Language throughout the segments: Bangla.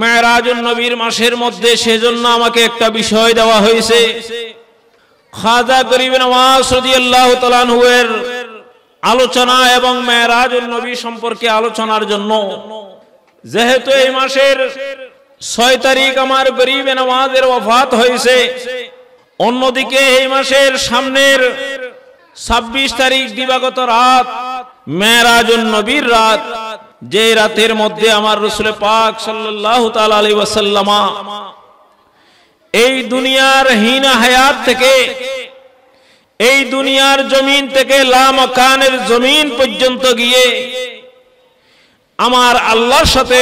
মেরাজুল নবীর মাসের মধ্যে সেজন্য আমাকে একটা বিষয় দেওয়া হয়েছে খাজা গরিব নওয়াজের আলোচনা এবং মেরাজুল নবী সম্পর্কে আলোচনার জন্য যেহেতু এই মাসের ছয় তারিখ আমার গরিব নওয়াজের অফাত হয়েছে অন্যদিকে এই মাসের সামনের ছাব্বিশ তারিখ দিবাগত রাত মেরাজুল নবীর রাত যে রাতের মধ্যে আমার রসুলে পাক সাল্লাহ আলী এই দুনিয়ার হীন হায়াত থেকে এই দুনিয়ার জমিন থেকে কানের জমিন পর্যন্ত গিয়ে আমার আল্লাহর সাথে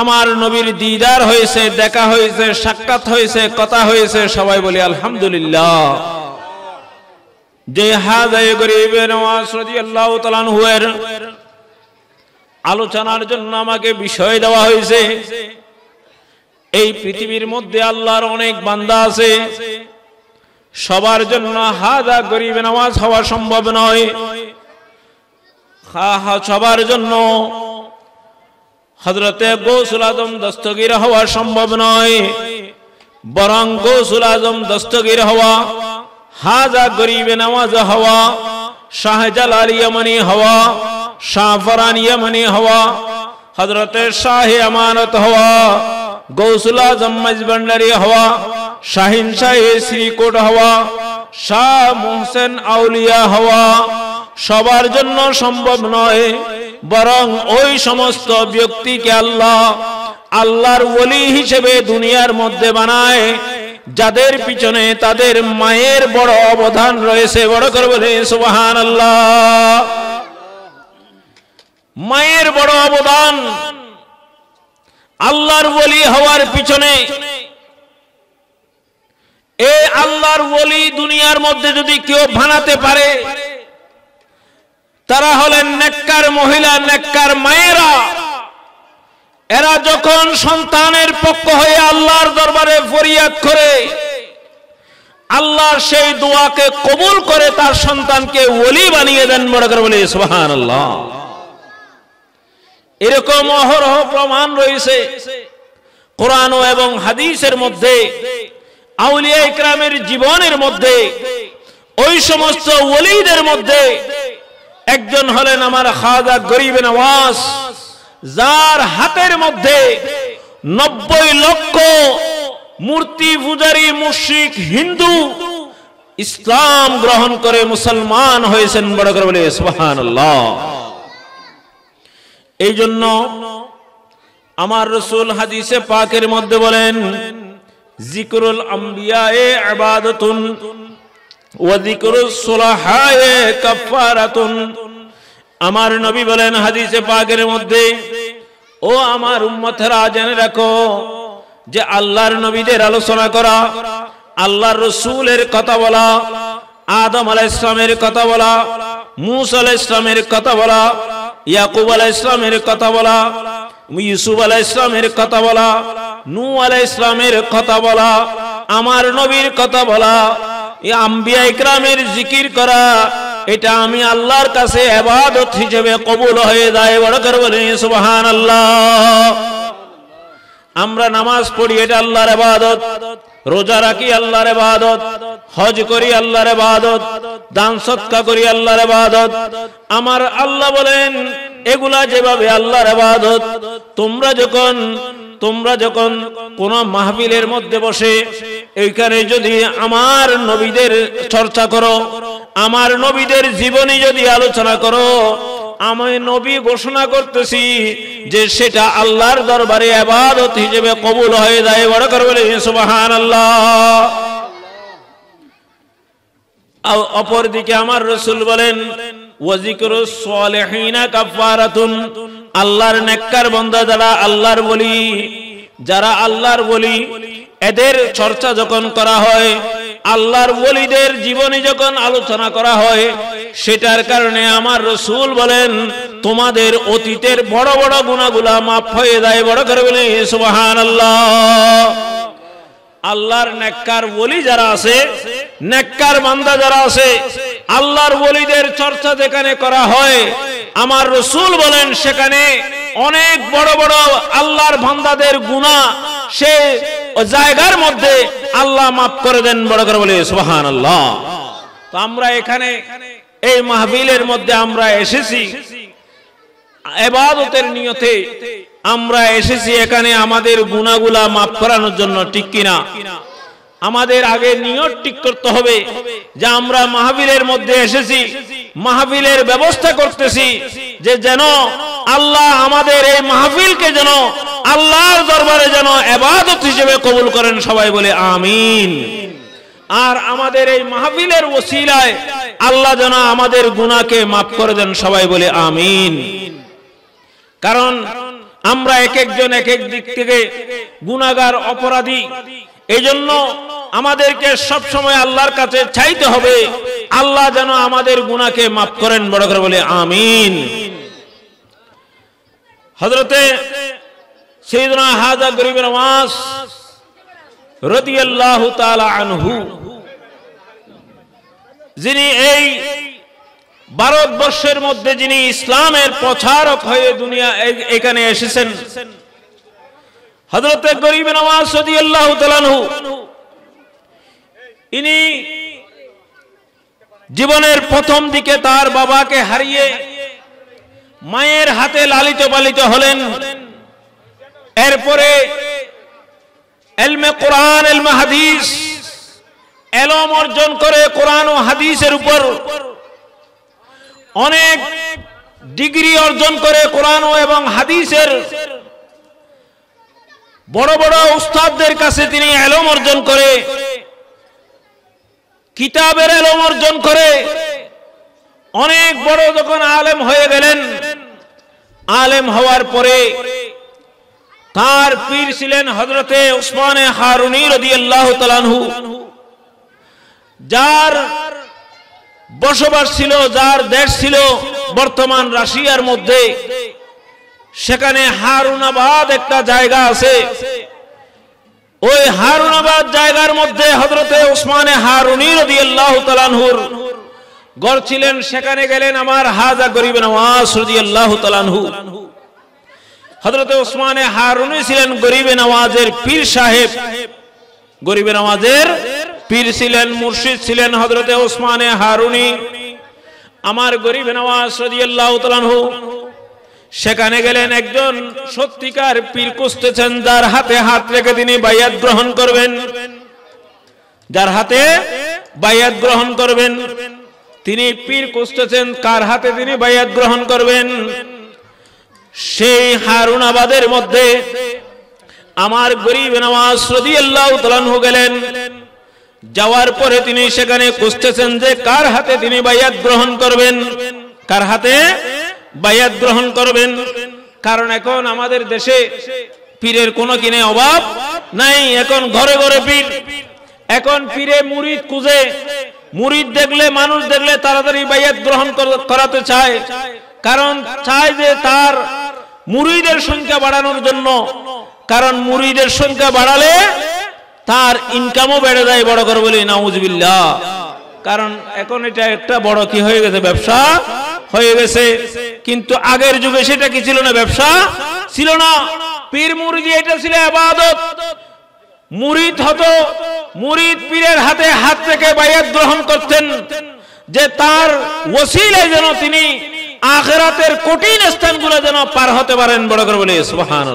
আমার নবীর দিদার হয়েছে দেখা হয়েছে সাক্ষাৎ হয়েছে কথা হয়েছে সবাই বলি আলহামদুলিল্লাহ যে হাজ গরিবের নওয়াজ রাদিয়াল্লাহু হুয়ের আলোচনার জন্য আমাকে বিষয় দেওয়া হয়েছে এই পৃথিবীর মধ্যে আল্লাহর অনেক বান্দা আছে সবার জন্য হাজা গরিব নামাজ হওয়া সম্ভব নয় সবার জন্য হজরতে গৌসুল আজম দস্তগির হওয়া সম্ভব নয় বরং গৌসুল আজম দস্তগির হওয়া হাজা গরিব নামাজ হওয়া শাহজালাল ইয়ামানি হওয়া শাহ ফরান ইয়ামানি হওয়া হজরত শাহ আমানত হওয়া গৌসুল জম্মাজ মজবন্ডারি হওয়া শাহিন শাহ শ্রীকোট হওয়া শাহ মোহসেন আউলিয়া হওয়া সবার জন্য সম্ভব নয় বরং ওই সমস্ত ব্যক্তিকে আল্লাহ আল্লাহর বলি হিসেবে দুনিয়ার মধ্যে বানায় যাদের পিছনে তাদের মায়ের বড় অবদান রয়েছে বড় করে বলে সুবাহান আল্লাহ মায়ের বড় অবদান আল্লাহর বলি হওয়ার পিছনে এ আল্লাহর বলি দুনিয়ার মধ্যে যদি কেউ ভানাতে পারে তারা হলেন নেককার মহিলা নেককার মায়েরা এরা যখন সন্তানের পক্ষ হয়ে আল্লাহর দরবারে ফরিয়াদ করে আল্লাহ সেই দোয়াকে কবুল করে তার সন্তানকে ওলি বানিয়ে দেন মনে করে বলি সোহান আল্লাহ এরকম অহরহ প্রমাণ রয়েছে কোরআন এবং হাদিসের মধ্যে আউলিয়া ইকরামের জীবনের মধ্যে ওই সমস্ত ওলিদের মধ্যে একজন হলেন আমার খাজা গরিব নওয়াজ যার হাতের মধ্যে নব্বই লক্ষ মূর্তি পূজারী মুশ্রিক হিন্দু ইসলাম গ্রহণ করে মুসলমান হয়েছেন বড় করে বলে আল্লাহ এই জন্য আমার রসুল হাদিসে পাকের মধ্যে বলেন জিকরুল আম্বিয়ায়ে আবাদতুন আমার নবী বলেন হাদিসে পাকের মধ্যে ও আমার উম্মতেরা জেনে রাখো যে আল্লাহর নবীদের আলোচনা করা আল্লাহর রসুলের কথা বলা আদম আলাহ ইসলামের কথা বলা মুস আলাহ ইসলামের কথা বলা ইয়াকুব আলাহ ইসলামের কথা বলা ইউসুফ আলাহ ইসলামের কথা বলা নু আলাহ ইসলামের কথা বলা আমার নবীর কথা বলা আম্বিয়া ইকরামের জিকির করা এটা আমি আল্লাহর কাছে আবাদত হিসেবে কবুল হয়ে যায় বড় করে বলেন সুবহান আল্লাহ আমরা নামাজ পড়ি এটা আল্লাহর আবাদত রোজা রাখি আল্লাহর ইবাদত হজ করি আল্লাহর ইবাদত দান সৎকা করি আল্লাহর ইবাদত আমার আল্লাহ বলেন এগুলা যেভাবে আল্লাহর ইবাদত তোমরা যখন তোমরা যখন কোন মাহফিলের মধ্যে বসে এইখানে যদি আমার নবীদের চর্চা করো আমার নবীদের জীবনী যদি আলোচনা করো আমায় নবী ঘোষণা করতেছি যে সেটা আল্লাহর দরবারে আবাদত হিসেবে কবুল হয়ে যায় বড় করে বলে সুবাহান আল্লাহ অপরদিকে আমার রসুল বলেন আল্লাহর নেককার বন্ধা যারা আল্লাহর বলি যারা আল্লাহর বলি এদের চর্চা যখন করা হয় আল্লাহর বলিদের জীবনী যখন আলোচনা করা হয় সেটার কারণে আমার রসুল বলেন তোমাদের অতীতের বড় বড় গুণাগুলা মাফ হয়ে যায় বড় করে বলে সুবাহান আল্লাহ আল্লাহর নেককার বলি যারা আছে নেককার বান্দা যারা আছে আল্লাহর বলিদের চর্চা যেখানে করা হয় আমার রসুল বলেন সেখানে অনেক বড় বড় আল্লাহর ভান্দাদের গুণা সে জায়গার মধ্যে আল্লাহ মাফ করে দেন বড় করে বলে সুবাহান আল্লাহ তো আমরা এখানে এই মাহবিলের মধ্যে আমরা এসেছি এবাদতের নিয়তে আমরা এসেছি এখানে আমাদের গুণাগুলা মাফ করানোর জন্য ঠিক কিনা আমাদের আগে নিয়ত ঠিক করতে হবে যে আমরা মাহাবিলের মধ্যে এসেছি মাহাবিলের ব্যবস্থা করতেছি যে যেন আল্লাহ আমাদের এই মাহবিলকে যেন আল্লাহর দরবারে যেন এবাদত হিসেবে কবুল করেন সবাই বলে আমিন আর আমাদের এই মাহবিলের ওসিলায় আল্লাহ যেন আমাদের গুণাকে মাফ করে দেন সবাই বলে আমিন কারণ আমরা এক একজন এক এক দিক থেকে গুণাগার অপরাধী এই জন্য আমাদেরকে সবসময় আল্লাহর কাছে চাইতে হবে আল্লাহ যেন আমাদের গুণাকে মাফ করেন বড় করে বলে আমিন হজরতে সেইদনা হাজা গরিব নওয়াজ রদিয়াল্লাহু তাআলা আনহু যিনি এই ভারতবর্ষের মধ্যে যিনি ইসলামের প্রচারক হয়ে দুনিয়া এখানে এসেছেন হজরত গরিব নওয়াজ সদি আল্লাহ ইনি জীবনের প্রথম দিকে তার বাবাকে হারিয়ে মায়ের হাতে লালিত পালিত হলেন এরপরে এলমে কোরআন এলমে হাদিস এলম অর্জন করে কোরআন ও হাদিসের উপর অনেক ডিগ্রি অর্জন করে কোরআন এবং হাদিসের বড় বড় উস্তাদদের কাছে তিনি এলম অর্জন করে কিতাবের এলম অর্জন করে অনেক বড় যখন আলেম হয়ে গেলেন আলেম হওয়ার পরে তার পীর ছিলেন হজরতে উসমানে হারুনির যার বসবাস ছিল যার দেশ ছিল বর্তমান রাশিয়ার মধ্যে সেখানে হারুনাবাদ একটা জায়গা আছে ওই হারুনাবাদ জায়গার মধ্যে হজরতে ওসমানে হারুনি রবি তালানহুর গড় ছিলেন সেখানে গেলেন আমার হাজা গরিব নওয়াজ রদি আল্লাহ তালানহু হজরতে ওসমানে হারুনি ছিলেন গরিবে নওয়াজের পীর সাহেব গরিবে নওয়াজের পীর ছিলেন মুর্শিদ ছিলেন হজরতে ওসমানে হারুনি আমার গরিব নওয়াজ রদি আল্লাহ তালানহু সেখানে গেলেন একজন সত্যিকার পীর কুস্তেছেন যার হাতে হাত রেখে তিনি বাইয়াত গ্রহণ করবেন যার হাতে বাইয়াত গ্রহণ করবেন তিনি পীর কুস্তেছেন কার হাতে তিনি বাইয়াত গ্রহণ করবেন সেই হারুনাবাদের মধ্যে আমার গরিব নওয়াজ সদি আল্লাহ গেলেন যাওয়ার পরে তিনি সেখানে কুস্তেছেন যে কার হাতে তিনি বাইয়াত গ্রহণ করবেন কার হাতে বায়াত গ্রহণ করবেন কারণ এখন আমাদের দেশে পীরের কোনো কিনে অভাব নাই এখন ঘরে ঘরে পীর এখন পীরে মুরিদ খুঁজে মুরিদ দেখলে মানুষ দেখলে তাড়াতাড়ি বায়াত গ্রহণ করাতে চায় কারণ চায় যে তার মুরিদের সংখ্যা বাড়ানোর জন্য কারণ মুরিদের সংখ্যা বাড়ালে তার ইনকামও বেড়ে যায় বড় করে বলি নাউজবিল্লা কারণ এখন এটা একটা বড় কি হয়ে গেছে ব্যবসা হয়ে গেছে কিন্তু আগের যুগে সেটা কি ছিল না ব্যবসা ছিল না পীর মুরগি এটা ছিল আবাদত মুরিদ হতো মুরিদ পীরের হাতে হাত থেকে বাইয়াত গ্রহণ করতেন যে তার ওসিলে যেন তিনি আখেরাতের কঠিন স্থানগুলো যেন পার হতে পারেন বড় করে বলে সুহান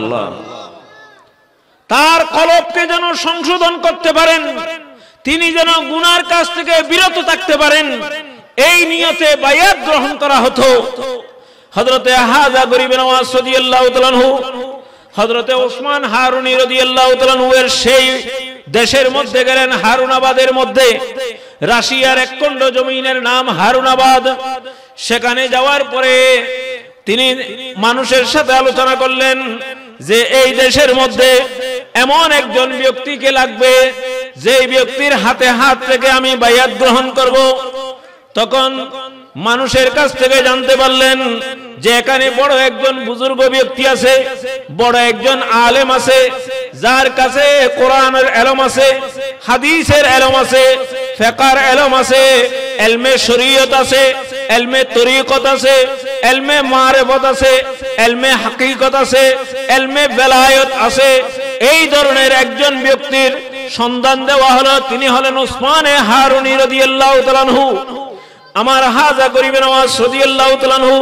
তার কলবকে যেন সংশোধন করতে পারেন তিনি যেন গুনার কাছ থেকে বিরত থাকতে পারেন এই নিয়তে বায়াত গ্রহণ করা হতো হজরতে হাজা গরিব নওয়াজ আল্লাহ তালানহু হজরতে ওসমান হারুনি রদিয়াল্লাহ তালানহু এর সেই দেশের মধ্যে গেলেন হারুনাবাদের মধ্যে রাশিয়ার একখণ্ড জমিনের নাম হারুনাবাদ সেখানে যাওয়ার পরে তিনি মানুষের সাথে আলোচনা করলেন যে এই দেশের মধ্যে এমন একজন ব্যক্তিকে লাগবে যে ব্যক্তির হাতে হাত থেকে আমি বায়াত গ্রহণ করব তখন মানুষের কাছ থেকে জানতে পারলেন যে এখানে বড় একজন বুজুর্গ ব্যক্তি আছে বড় একজন আলেম আছে যার কাছে কোরআনের এলম আছে হাদিসের এলম আছে ফেকার এলম আছে এলমে শরীয়ত আছে এলমে তরিকত আছে এলমে মারেবত আছে এলমে হাকিকত আছে এলমে বেলায়ত আছে এই ধরনের একজন ব্যক্তির সন্ধান দেওয়া হলো তিনি হলেন উসমানে হারুনি রদিয়াল্লাহু তাআলাহু আমার হাজা গরিবের আমার সদিয়াল্লাহ তালানহু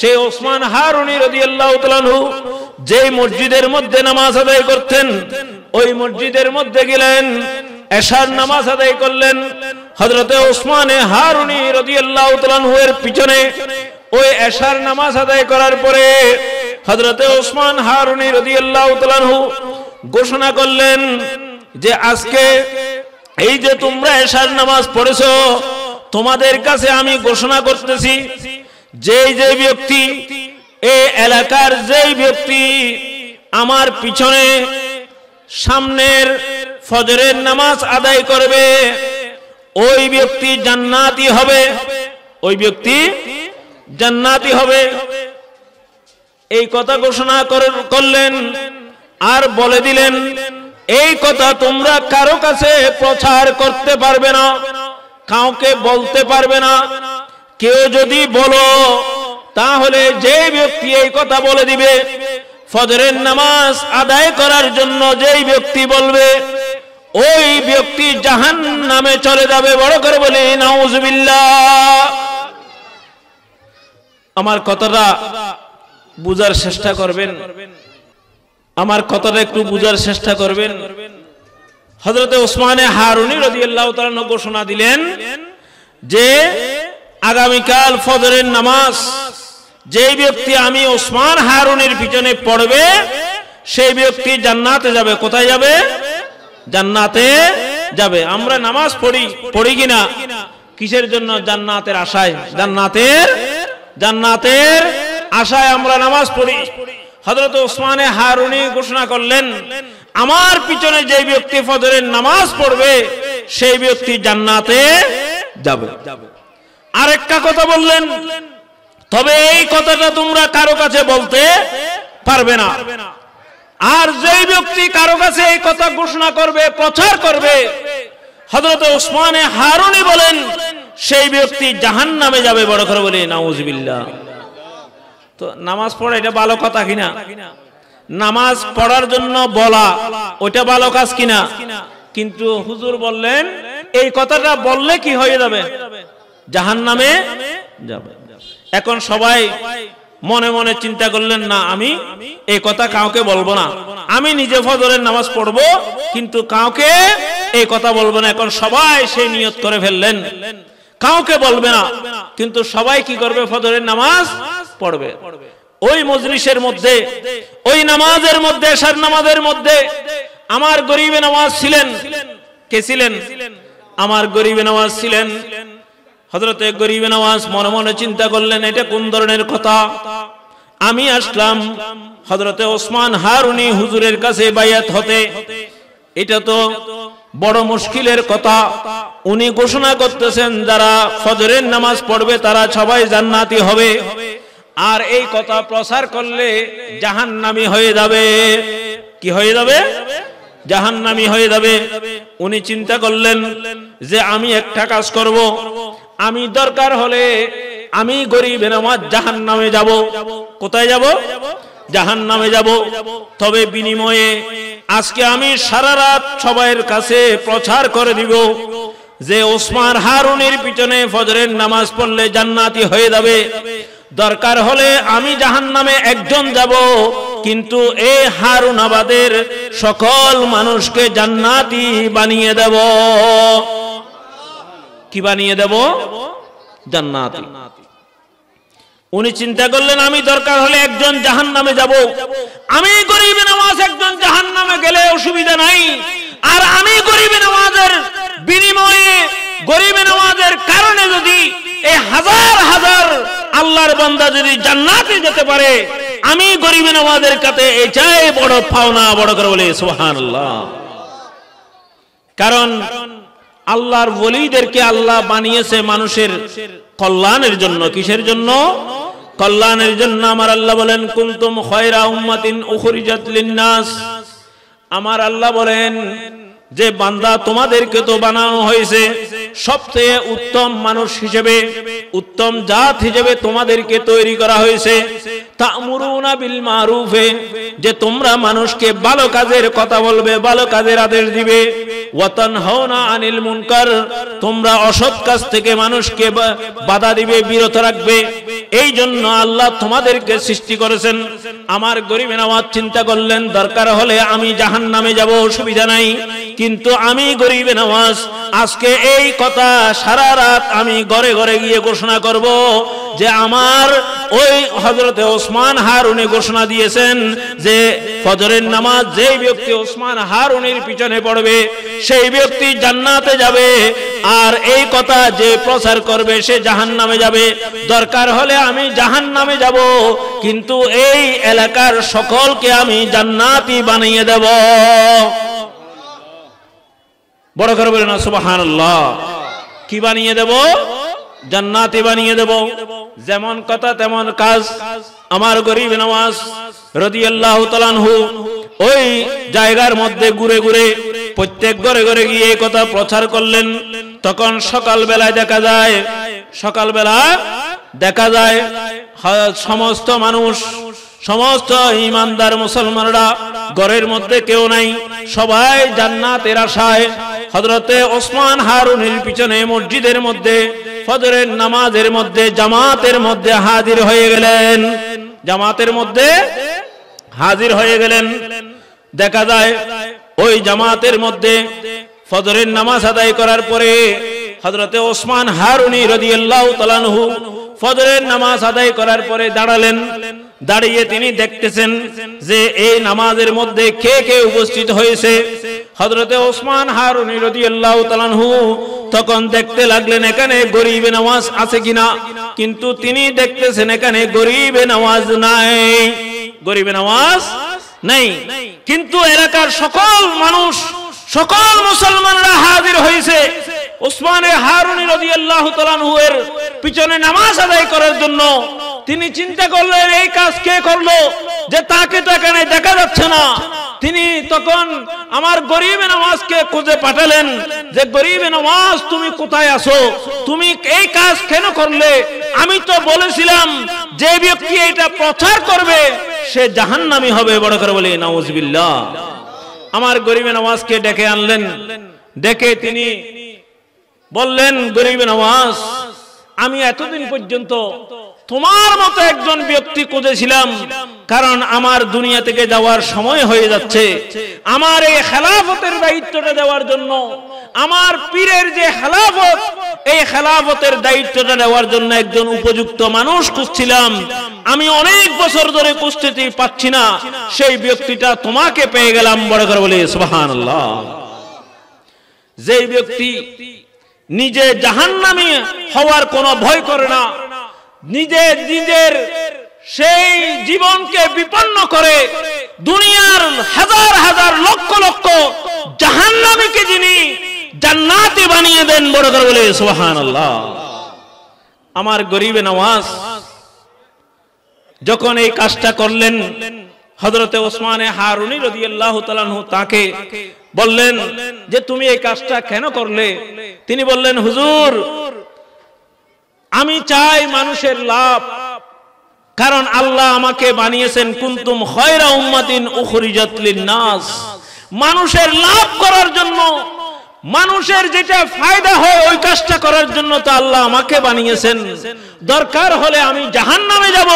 সে ওসমান হারুনি রদিয়াল্লাহ তালানহু যে মসজিদের মধ্যে নামাজ আদায় করতেন ওই মসজিদের মধ্যে গেলেন এসার নামাজ আদায় করলেন হজরতে ওসমানে হারুনি রদিয়াল্লাহ তালানহু এর পিছনে ওই এসার নামাজ আদায় করার পরে হজরতে ওসমান হারুনি রদিয়াল্লাহ তালানহু ঘোষণা করলেন যে আজকে এই যে তোমরা এসার নামাজ পড়েছ তোমাদের কাছে আমি ঘোষণা করতেছি যে যে ব্যক্তি এই এলাকার যেই ব্যক্তি আমার পিছনে সামনের ফজরের নামাজ আদায় করবে ওই ব্যক্তি জান্নাতি হবে ওই ব্যক্তি জান্নাতি হবে এই কথা ঘোষণা করলেন আর বলে দিলেন এই কথা তোমরা কারো কাছে প্রচার করতে পারবে না কাউকে বলতে পারবে না কেউ যদি বলো তাহলে যে ব্যক্তি এই কথা বলে দিবে ফজরের নামাজ আদায় করার জন্য যেই ব্যক্তি বলবে ওই ব্যক্তি জাহান নামে চলে যাবে বড় করে বলি নাউজবিল্লা আমার কথাটা বুঝার চেষ্টা করবেন আমার কথাটা একটু বুঝার চেষ্টা করবেন হজরতে ওসমানে হারুনি রদিয়াল্লাহ তালান ঘোষণা দিলেন যে আগামীকাল ফজরের নামাজ যেই ব্যক্তি আমি ওসমান হারুনির পিছনে পড়বে সেই ব্যক্তি জান্নাতে যাবে কোথায় যাবে জান্নাতে যাবে আমরা নামাজ পড়ি পড়ি কিনা কিসের জন্য জান্নাতের আশায় জান্নাতের জান্নাতের আশায় আমরা নামাজ পড়ি হজরত ওসমানে হারুনি ঘোষণা করলেন আমার পিছনে যে ব্যক্তি ফজরের নামাজ পড়বে সেই ব্যক্তি জান্নাতে যাবে আরেকটা কথা বললেন তবে এই কথাটা তোমরা কারো কাছে বলতে পারবে না আর যেই ব্যক্তি কারো কাছে এই কথা ঘোষণা করবে প্রচার করবে হজরত ওসমানে হারুনি বলেন সেই ব্যক্তি জাহান নামে যাবে বড় করে বলি নাউজবিল্লা তো নামাজ পড়া এটা ভালো কথা কিনা নামাজ পড়ার জন্য বলা ওটা ভালো কাজ কিনা কিন্তু হুজুর বললেন এই কথাটা বললে কি হয়ে যাবে জাহান নামে যাবে এখন সবাই মনে মনে চিন্তা করলেন না আমি এই কথা কাউকে বলবো না আমি নিজে ফজরের নামাজ পড়ব কিন্তু কাউকে এই কথা বলবো না এখন সবাই সেই নিয়ত করে ফেললেন কাউকে বলবে না কিন্তু সবাই কি করবে ফজরের নামাজ পড়বে ওই মজলিসের মধ্যে ওই নামাজের মধ্যে সার নামাজের মধ্যে আমার গরিবে নামাজ ছিলেন কে ছিলেন আমার গরিবে নামাজ ছিলেন হজরতে গরিবে নামাজ মনে মনে চিন্তা করলেন এটা কোন ধরনের কথা আমি আসলাম হজরতে ওসমান হারুনি হুজুরের কাছে বায়াত হতে এটা তো বড় মুশকিলের কথা উনি ঘোষণা করতেছেন যারা ফজরের নামাজ পড়বে তারা সবাই জান্নাতি হবে আর এই কথা প্রচার করলে জাহান নামি হয়ে যাবে কি হয়ে যাবে জাহান নামি হয়ে যাবে উনি চিন্তা করলেন যে আমি একটা কাজ করব আমি দরকার হলে আমি গরিব আমার জাহান নামে যাব কোথায় যাব জাহান নামে যাব তবে বিনিময়ে আজকে আমি সারা রাত সবাইয়ের কাছে প্রচার করে দিব যে ওসমান হারুনের পিছনে ফজরের নামাজ পড়লে জান্নাতি হয়ে যাবে দরকার হলে আমি জাহান নামে একজন যাব কিন্তু এ হারুন আবাদের সকল মানুষকে জান্নাতি বানিয়ে দেব কি বানিয়ে দেব জান্নাতি উনি চিন্তা করলেন আমি দরকার হলে একজন জাহান নামে যাব আমি গরিব নামাজ একজন জাহান নামে গেলে অসুবিধা নাই আর আমি গরিব নামাজের বিনিময়ে গরিব নামাজের কারণে যদি এই হাজার হাজার আল্লাহর বান্দা যদি জান্নাতে যেতে পারে আমি গরিব কাছে এটাই বড় পাওনা বড় করে কারণ আল্লাহর বলিদেরকে আল্লাহ বানিয়েছে মানুষের কল্যাণের জন্য কিসের জন্য কল্যাণের জন্য আমার আল্লাহ বলেন কুলতুম খয়রা উম্মাতিন উখরিজাত লিন নাস আমার আল্লাহ বলেন যে বান্দা তোমাদেরকে তো বানানো হয়েছে সবচেয়ে উত্তম মানুষ হিসেবে উত্তম জাত হিসেবে তোমাদেরকে তৈরি করা হয়েছে বিল মারুফে যে তোমরা মানুষকে ভালো কাজের কথা বলবে ভালো কাজের আদেশ দিবে ওয়াতান হাওনা আনিল মুনকার তোমরা অসৎ কাজ থেকে মানুষকে বাধা দিবে বিরত রাখবে এই জন্য আল্লাহ তোমাদেরকে সৃষ্টি করেছেন আমার গরিবের আওয়াজ চিন্তা করলেন দরকার হলে আমি জাহান নামে যাব সুবিধা নাই কিন্তু আমি গরিবের আওয়াজ আজকে এই কথা সারা রাত আমি ঘরে ঘরে গিয়ে ঘোষণা করব যে আমার ওই হজরতে ওসমান হারুনে ঘোষণা দিয়েছেন যে ফজরের নামাজ যে ব্যক্তি ওসমান হারুনের পিছনে পড়বে সেই ব্যক্তি জান্নাতে যাবে আর এই কথা যে প্রচার করবে সে জাহান নামে যাবে দরকার হলে আমি জাহান নামে যাব কিন্তু এই এলাকার সকলকে আমি জান্নাতি বানিয়ে দেব বড় করে বলে না সুবাহ কি বানিয়ে দেব জান্নাতি বানিয়ে দেব যেমন কথা তেমন কাজ আমার গরিব নামাজ রদি আল্লাহ তালানহু ওই জায়গার মধ্যে ঘুরে ঘুরে প্রত্যেক ঘরে ঘরে গিয়ে কথা প্রচার করলেন তখন সকাল বেলায় দেখা যায় সকাল বেলা দেখা যায় সমস্ত মানুষ সমস্ত ইমানদার মুসলমানরা ঘরের মধ্যে কেউ নাই সবাই জান্নাতের আশায় হজরতে ওসমান হারুনের পিছনে মসজিদের মধ্যে ফজরের নামাজের মধ্যে জামাতের মধ্যে হাজির হয়ে গেলেন জামাতের মধ্যে হাজির হয়ে গেলেন দেখা যায় ওই জামাতের মধ্যে ফজরের নামাজ আদায় করার পরে হজরতে ওসমান হারুনি রদিয়াল্লাহ তালানহু ফজরের নামাজ আদায় করার পরে দাঁড়ালেন দাঁড়িয়ে তিনি দেখতেছেন যে এই নামাজের মধ্যে কে কে উপস্থিত হয়েছে হজরতে ওসমান হারুনি রদিয়াল্লাহ তালানহু তখন দেখতে লাগলেন এখানে গরিবে নামাজ আছে কিনা কিন্তু তিনি দেখতেছেন এখানে গরিবে নামাজ নাই গরিবে নামাজ নেই কিন্তু এলাকার সকল মানুষ সকল মুসলমানরা হাজির হয়েছে ওসমানে হারুনি রদিয়াল্লাহ তালানহু এর পিছনে নামাজ আদায় করার জন্য তিনি চিন্তা করলেন এই কাজ কে করলো যে তাকে তো এখানে দেখা যাচ্ছে না তিনি তখন আমার গরিবে নওয়াজকে খুঁজে পাঠালেন যে গরিব নামাজ তুমি কোথায় আসো তুমি এই কাজ কেন করলে আমি তো বলেছিলাম যে ব্যক্তি এটা প্রচার করবে সে জাহান্নামি হবে বড় করে বলে নাউজবিল্লাহ আমার গরিবে নওয়াজকে ডেকে আনলেন ডেকে তিনি বললেন গরিব নামাজ আমি এতদিন পর্যন্ত তোমার মতো একজন ব্যক্তি খুঁজেছিলাম কারণ আমার দুনিয়া থেকে যাওয়ার সময় হয়ে যাচ্ছে আমার এই খেলাফতের দায়িত্বটা দেওয়ার জন্য আমার পীরের যে খেলাফত এই খেলাফতের দায়িত্বটা দেওয়ার জন্য একজন উপযুক্ত মানুষ খুঁজছিলাম আমি অনেক বছর ধরে কুস্তিতে পাচ্ছি না সেই ব্যক্তিটা তোমাকে পেয়ে গেলাম বড় করে বলে সুবাহান যে ব্যক্তি নিজে জাহান্নামী হওয়ার কোনো ভয় করে না নিজের নিজের সেই জীবনকে বিপন্ন করে দুনিয়ার হাজার হাজার লক্ষ লক্ষ জাহান্নামীকে যিনি জান্নাতে বানিয়ে দেন বড় করে বলে সোহান আমার গরিবে নওয়াজ যখন এই কাজটা করলেন হজরতে ওসমানে হারুনি রদি আল্লাহ তাকে বললেন যে তুমি এই কাজটা কেন করলে তিনি বললেন হুজুর আমি চাই মানুষের লাভ কারণ আল্লাহ আমাকে বানিয়েছেন কুন্তুম খয়রা উম্মাদিন উখরিজাতলিন নাস মানুষের লাভ করার জন্য মানুষের যেটা ফায়দা হয় ওই কাজটা করার জন্য তো আল্লাহ আমাকে বানিয়েছেন দরকার হলে আমি জাহান নামে যাব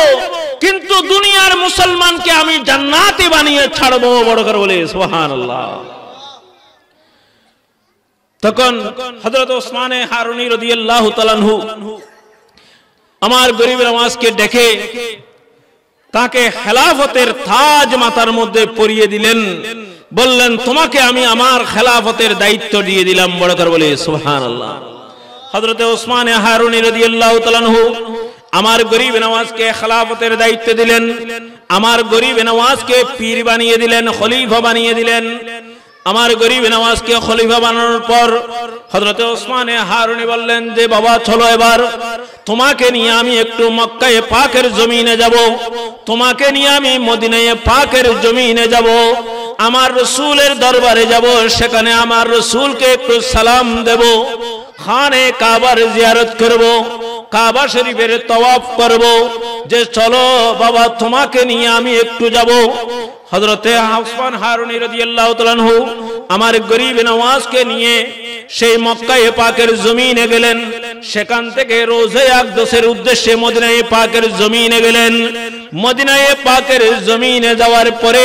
কিন্তু দুনিয়ার মুসলমানকে আমি জান্নাতে বানিয়ে ছাড়ব বড় করে বলে সোহান আল্লাহ তখন হজরত ওসমানে হারুনি রদিয়াল্লাহ তালানহু আমার গরিব নামাজকে ডেকে তাকে খেলাফতের তাজ মাথার মধ্যে পরিয়ে দিলেন বললেন তোমাকে আমি আমার খেলাফতের দায়িত্ব দিয়ে দিলাম বড় কর বলে সুহান আল্লাহ হজরত ওসমান আল্লাহ আমার গরিব নামাজকে খেলাফতের দায়িত্ব দিলেন আমার গরিব নামাজকে পীর বানিয়ে দিলেন খলিফা বানিয়ে দিলেন আমার গরিব নামাজকে খলিফা বানানোর পর হজরত ওসমানে হারুনি বললেন যে বাবা চলো এবার তোমাকে নিয়ে আমি একটু মক্কায় পাকের জমিনে যাব তোমাকে নিয়ে আমি মদিনায় পাকের জমিনে যাব আমার রসুলের দরবারে যাব সেখানে আমার রসুলকে একটু সালাম দেব খানে কাবার জিয়ারত করব কাবা শরীফের তওয়াফ করব যে চলো বাবা তোমাকে নিয়ে আমি একটু যাব হজরতে হাসমান হারুন রাদিয়াল্লাহু আমার গরিব নওয়াজকে নিয়ে সেই মক্কায়ে পাকের জমিনে গেলেন সেখান থেকে রোজে আকদসের উদ্দেশ্যে মদিনায়ে পাকের জমিনে গেলেন মদিনায়ে পাকের জমিনে যাওয়ার পরে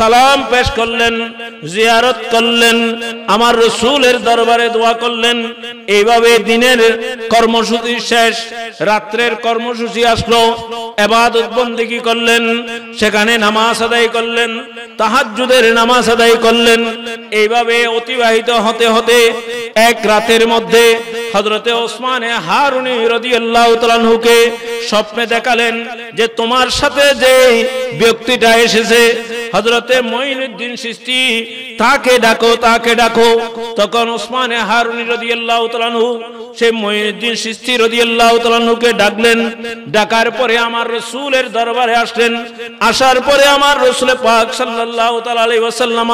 সালাম পেশ করলেন জিয়ারত করলেন আমার রসুলের দরবারে দোয়া করলেন এইভাবে দিনের কর্মসূচি শেষ রাত্রের কর্মসূচি আসলো এবাদত বন্দিগি করলেন সেখানে নামাজ আদায় করলেন নামাজ আদায় করলেন এইভাবে অতিবাহিত হতে হতে এক রাতের মধ্যে হজরতে ওসমানে হারুনি রদিয়াল্লাহ স্বপ্নে দেখালেন যে তোমার সাথে যে ব্যক্তিটা এসেছে হজরত হজরতে মঈনুদ্দিন সৃষ্টি তাকে ডাকো তাকে ডাকো তখন ওসমানে হারুন রাদিয়াল্লাহু তাআলা তালানহু সে মঈনুদ্দিন সৃষ্টি রদি আল্লাহ তালানহুকে ডাকলেন ডাকার পরে আমার রাসূলের দরবারে আসলেন আসার পরে আমার রাসূল পাক সাল্লাল্লাহু তাআলা আলাইহি ওয়াসাল্লাম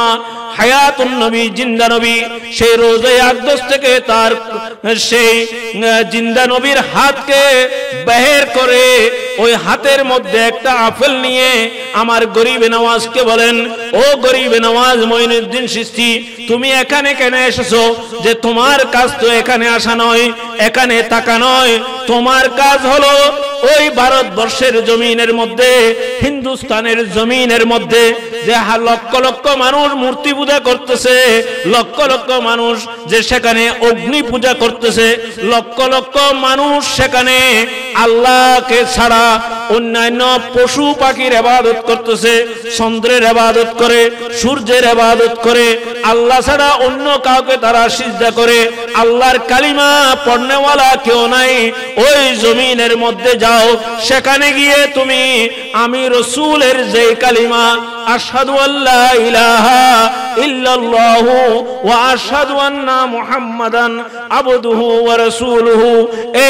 হায়াতুন নবী জিন্দা নবী সেই রোজে আকদস থেকে তার সেই জিন্দা নবীর হাতকে বেহের করে ওই হাতের মধ্যে একটা আপেল নিয়ে আমার গরিব নওয়াজকে বলেন ও গরিব নওয়াজ মঈনুদ্দিন সৃষ্টি তুমি এখানে কেন এসেছো যে তোমার কাজ তো এখানে আসা নয় এখানে থাকা নয় তোমার কাজ হলো ওই ভারতবর্ষের জমিনের মধ্যে হিন্দুস্তানের জমিনের মধ্যে যে লক্ষ লক্ষ মানুষ মূর্তি পূজা করতেছে লক্ষ লক্ষ মানুষ যে সেখানে অগ্নি পূজা করতেছে লক্ষ লক্ষ মানুষ সেখানে আল্লাহকে ছাড়া অন্যান্য পশু পাখির আবাদত করতেছে চন্দ্রের আবাদত করে সূর্যের আবাদত করে আল্লাহ আল্লাহ ছাড়া অন্য কাউকে তারা সিজা করে আল্লাহর কালিমা পড়নেওয়ালা কেউ নাই ওই জমিনের মধ্যে যাও সেখানে গিয়ে তুমি আমি রসুলের যে কালিমা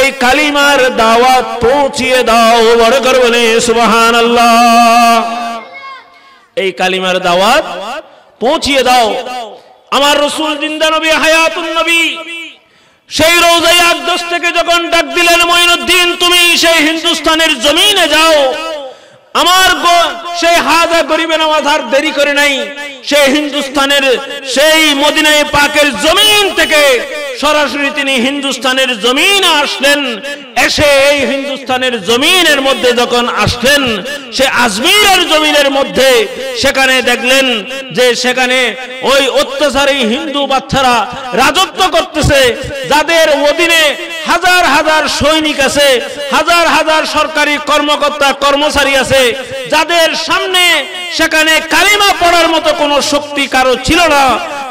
এই কালিমার দাওয়াত পৌঁছিয়ে দাও বড় করবেন সুবহানাল্লাহ এই কালিমার দাওয়াত পৌঁছিয়ে দাও আমার রসুল জিন্দা নবী হায়াতুন নবী সেই রোজাই আকদোষ থেকে যখন ডাক দিলেন মঈনুদ্দিন তুমি সেই হিন্দুস্তানের জমিনে যাও আমার সেই হাজার গরিবের আমার দেরি করে নাই সেই হিন্দুস্থানের সেই মদিনায় পাকের জমিন থেকে সরাসরি তিনি হিন্দুস্থানের জমিন আসলেন এসে এই হিন্দুস্থানের জমিনের মধ্যে যখন আসলেন সে আজমিরের জমিনের মধ্যে সেখানে দেখলেন যে সেখানে ওই অত্যাচারী হিন্দু বাচ্চারা রাজত্ব করতেছে যাদের অধীনে হাজার হাজার সৈনিক আছে হাজার হাজার সরকারি কর্মকর্তা কর্মচারী আছে যাদের সামনে সেখানে কালিমা পড়ার মতো কোন শক্তি কারো ছিল না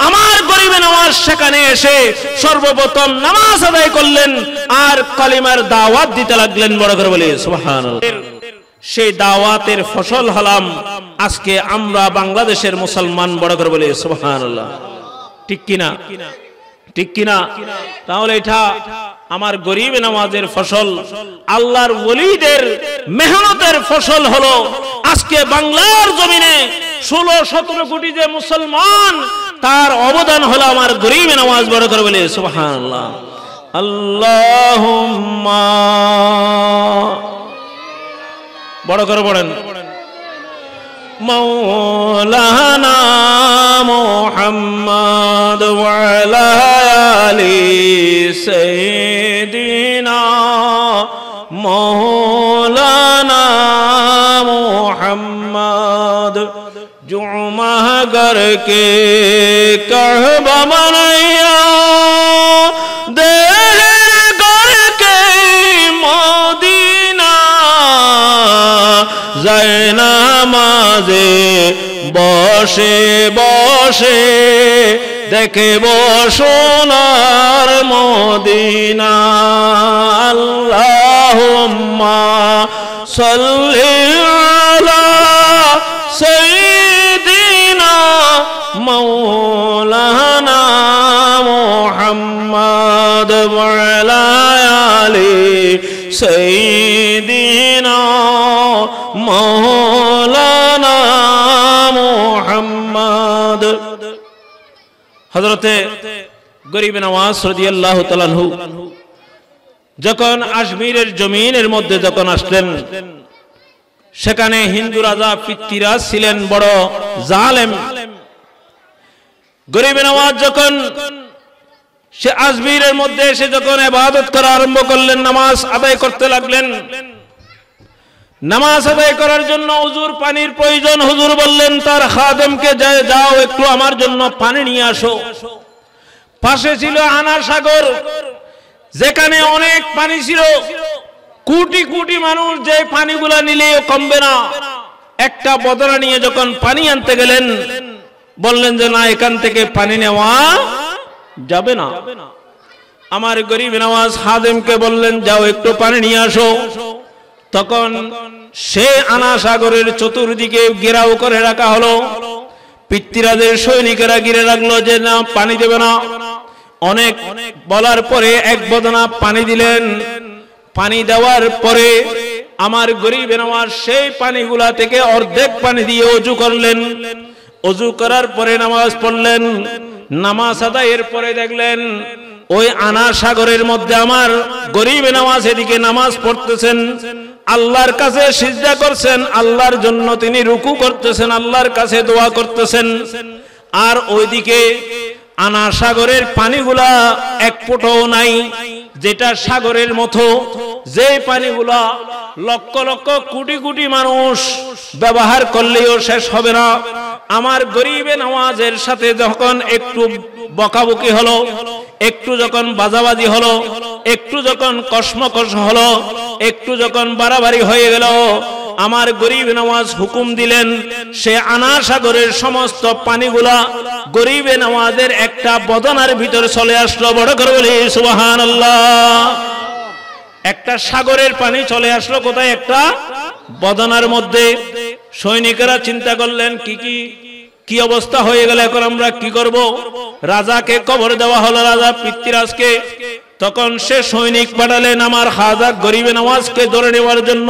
আমার গরিবে নামাজ সেখানে এসে সর্বপ্রথম নামাজ আদায় করলেন আর কালিমার দাওয়াত দিতে লাগলেন বড় করে বলে সেই দাওয়াতের ফসল হলাম আজকে আমরা বাংলাদেশের মুসলমান বড় করে বলে সোহান ঠিক কিনা ঠিক কিনা তাহলে এটা আমার গরিব নামাজের ফসল আল্লাহর ওলিদের মেহনতের ফসল হলো আজকে বাংলার জমিনে ষোলো সতেরো কোটি যে মুসলমান তার অবদান হলো আমার গরিব নামাজ বড় করে বলে সুবাহান আল্লাহ বড় করে পড়েন মৌলানা মোহাম্মদ ওয়ালা علی سیدنا مولانا محمد جمعہ گر کے کہب منیا دیر گر کے مدینہ زینہ مازے বসে বসে देखे बोनार मोदीना अल्लाहुम्मा सल्लिल्लाह सईदीना मोलाना मोहम्मद वरलायली सईदीना मोलाना मोहम्मद হজরতে গরিব নওয়াজ রদি আল্লাহ তালু যখন আজমিরের জমিনের মধ্যে যখন আসলেন সেখানে হিন্দু রাজা পিতৃরাজ ছিলেন বড় জালেম গরিব নওয়াজ যখন সে আজমিরের মধ্যে এসে যখন এবাদত করা আরম্ভ করলেন নামাজ আদায় করতে লাগলেন নামাজ আদায় করার জন্য হুজুর পানির প্রয়োজন হুজুর বললেন তার খাদেমকে যায় যাও একটু আমার জন্য পানি নিয়ে আসো পাশে ছিল আনার সাগর যেখানে অনেক পানি ছিল কোটি কোটি মানুষ যে পানিগুলা নিলেও কমবে না একটা বদলা নিয়ে যখন পানি আনতে গেলেন বললেন যে না এখান থেকে পানি নেওয়া যাবে না আমার গরিব নামাজ হাদেমকে বললেন যাও একটু পানি নিয়ে আসো তখন সে আনা সাগরের চতুর্দিকে ঘেরাও করে রাখা হলো পিতৃরাজের সৈনিকেরা ঘিরে রাখলো যে না পানি দেবে না অনেক বলার পরে এক বদনা পানি দিলেন পানি দেওয়ার পরে আমার গরিব নামাজ সেই পানিগুলা থেকে অর্ধেক পানি দিয়ে অজু করলেন অজু করার পরে নামাজ পড়লেন নামাজ আদায়ের পরে দেখলেন ওই আনা সাগরের মধ্যে আমার গরিব নামাজ এদিকে নামাজ পড়তেছেন আল্লাহর কাছে সিজা করছেন আল্লাহর জন্য তিনি রুকু করতেছেন আল্লাহর কাছে দোয়া করতেছেন আর ওইদিকে আনা সাগরের পানিগুলা এক ফুটো নাই যেটা সাগরের মতো যে পানিগুলা লক্ষ লক্ষ কোটি কোটি মানুষ ব্যবহার করলেও শেষ হবে না আমার গরিবে নামাজের সাথে যখন একটু বকাবকি হলো একটু যখন বাজাবাজি হলো একটু যখন কসমকস হলো একটু যখন বাড়াবাড়ি হয়ে গেল আমার গরিব নামাজ হুকুম দিলেন সে আনাসাগরের সমস্ত পানিগুলা গরিব নামাজের একটা বদনার ভিতরে চলে আসলো বড় করে বলি সুবাহান একটা সাগরের পানি চলে আসলো কোথায় একটা বদনার মধ্যে সৈনিকেরা চিন্তা করলেন কি কি কি অবস্থা হয়ে গেল এখন আমরা কি করব রাজাকে কবর দেওয়া হলো রাজা পৃথিবীরাজকে তখন সে সৈনিক পাঠালেন আমার হাজার গরিবে নামাজকে ধরে নেওয়ার জন্য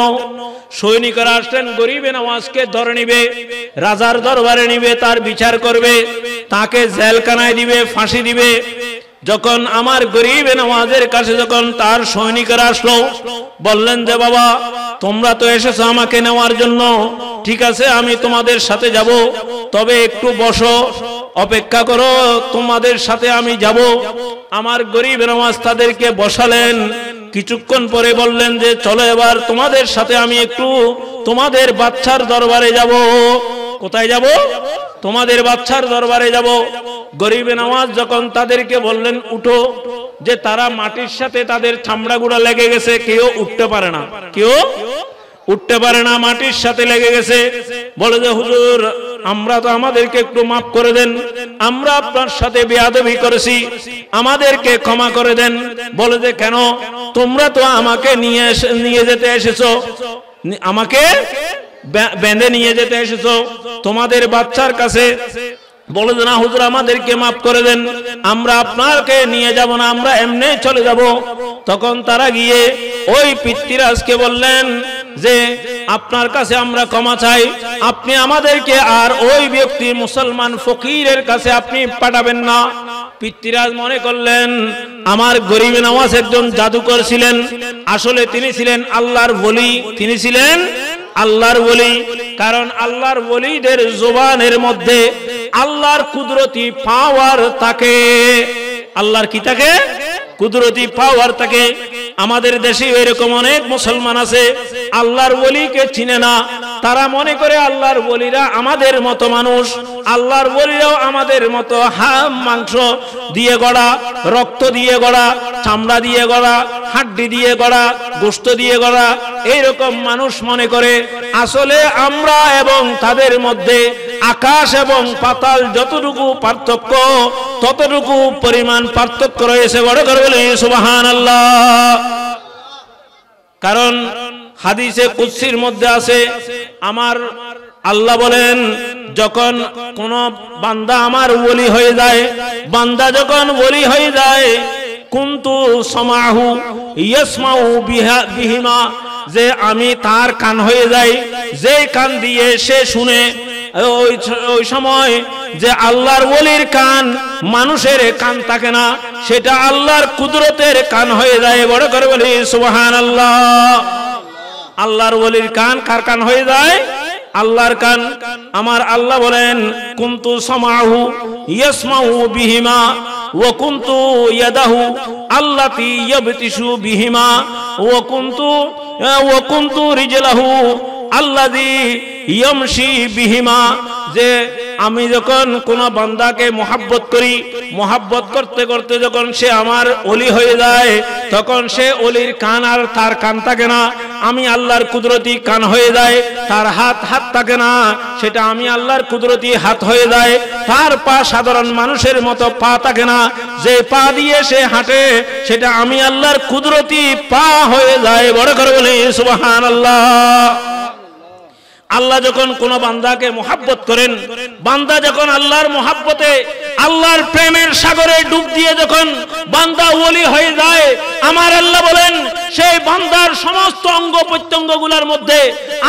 সৈনিকরা আসলেন গরিবে নামাজকে ধরে নিবে রাজার দরবারে নিবে তার বিচার করবে তাকে জেলখানায় দিবে ফাঁসি দিবে যখন আমার গরিব নামাজের কাছে যখন তার সৈনিকেরা আসলো বললেন যে বাবা তোমরা তো এসেছো আমাকে নেওয়ার জন্য ঠিক আছে আমি তোমাদের সাথে যাব তবে একটু বসো অপেক্ষা করো তোমাদের সাথে আমি যাব আমার গরিব নামাজ তাদেরকে বসালেন কিছুক্ষণ পরে বললেন যে চলো এবার তোমাদের সাথে আমি একটু তোমাদের বাচ্চার দরবারে যাব কোথায় যাব তোমাদের বাচ্চার দরবারে যাব গরিব নামাজ যখন তাদেরকে বললেন উঠো যে তারা মাটির সাথে তাদের চামড়া গুড়া লেগে গেছে কেউ উঠতে পারে না কেউ উঠতে পারে না মাটির সাথে লেগে গেছে বলে যে হুজুর আমরা তো আমাদেরকে একটু মাফ করে দেন আমরা আপনার সাথে বেয়াদবি করেছি আমাদেরকে ক্ষমা করে দেন বলে যে কেন তোমরা তো আমাকে নিয়ে নিয়ে যেতে এসেছো আমাকে বেঁধে নিয়ে যেতে এসেছ তোমাদের বাচ্চার কাছে বলে না হুজুর আমাদেরকে মাফ করে দেন আমরা আপনাকে নিয়ে যাব না আমরা এমনি চলে যাব তখন তারা গিয়ে ওই পিতৃরাজকে বললেন যে আপনার কাছে আমরা ক্ষমা চাই আপনি আমাদেরকে আর ওই ব্যক্তি মুসলমান ফকিরের কাছে আপনি পাঠাবেন না পিতৃরাজ মনে করলেন আমার গরিব নামাজ একজন জাদুকর ছিলেন আসলে তিনি ছিলেন আল্লাহর বলি তিনি ছিলেন আল্লাহর বলি কারণ আল্লাহর বলিদের জোবানের মধ্যে আল্লাহর কুদরতি পাওয়ার তাকে আল্লাহর কি তাকে কুদরতি পাওয়ার তাকে আমাদের দেশে এরকম অনেক মুসলমান আছে আল্লাহর বলিকে চিনে না তারা মনে করে আল্লাহর বলিরা আমাদের মতো মানুষ আল্লাহর বলিরাও আমাদের মতো হাম মাংস দিয়ে গড়া রক্ত দিয়ে গড়া চামড়া দিয়ে গড়া হাড্ডি দিয়ে গড়া গোস্ত দিয়ে গড়া এইরকম মানুষ মনে করে আসলে আমরা এবং তাদের মধ্যে আকাশ এবং পাতাল যতটুকু পার্থক্য ততটুকু পরিমাণ পার্থক্য রয়েছে বড় করে বলে সুবাহান আল্লাহ কারণ হাদিসে কুৎসির মধ্যে আছে আমার আল্লাহ বলেন যখন কোন বান্দা আমার বলি হয়ে যায় বান্দা যখন বলি হয়ে যায় কুন্তু সমাহু ইয়াসমাউ বিহা বিহিমা যে আমি তার কান হয়ে যাই যে কান দিয়ে সে শুনে ওই ওই সময় যে আল্লাহর ওলির কান মানুষের কান থাকে না সেটা আল্লাহর কুদরতের কান হয়ে যায় বড় করে বলি সুবাহান আল্লাহ আল্লাহর ওলির কান কার কান হয়ে যায় আল্লাহর কান আমার আল্লাহ বলেন কুন্তু সমাহু ইয়াসমাউ বিহিমা ওয়া কুন্তু ইয়াদাহু আল্লাতি ইয়াবতিশু বিহিমা ও কুন্তু ওয়া কুন্তু রিজলাহু আল্লাদি ইয়মশি বিহিমা যে আমি যখন কোন বান্দাকে মোহাব্বত করি মোহাব্বত করতে করতে যখন সে আমার অলি হয়ে যায় তখন সে অলির কান আর তার কান থাকে না আমি আল্লাহর কুদরতি কান হয়ে যায় তার হাত হাত থাকে না সেটা আমি আল্লাহর কুদরতি হাত হয়ে যায় তার পা সাধারণ মানুষের মতো পা থাকে না যে পা দিয়ে সে হাঁটে সেটা আমি আল্লাহর কুদরতি পা হয়ে যায় বড় করে বলি সুবাহান আল্লাহ আল্লাহ যখন কোন বান্দাকে মোহাব্বত করেন বান্দা যখন আল্লাহর মোহাব্বতে আল্লাহর প্রেমের সাগরে ডুব দিয়ে যখন বান্দা ওলি হয়ে যায় আমার আল্লাহ বলেন সেই বান্দার সমস্ত অঙ্গ প্রত্যঙ্গ গুলার মধ্যে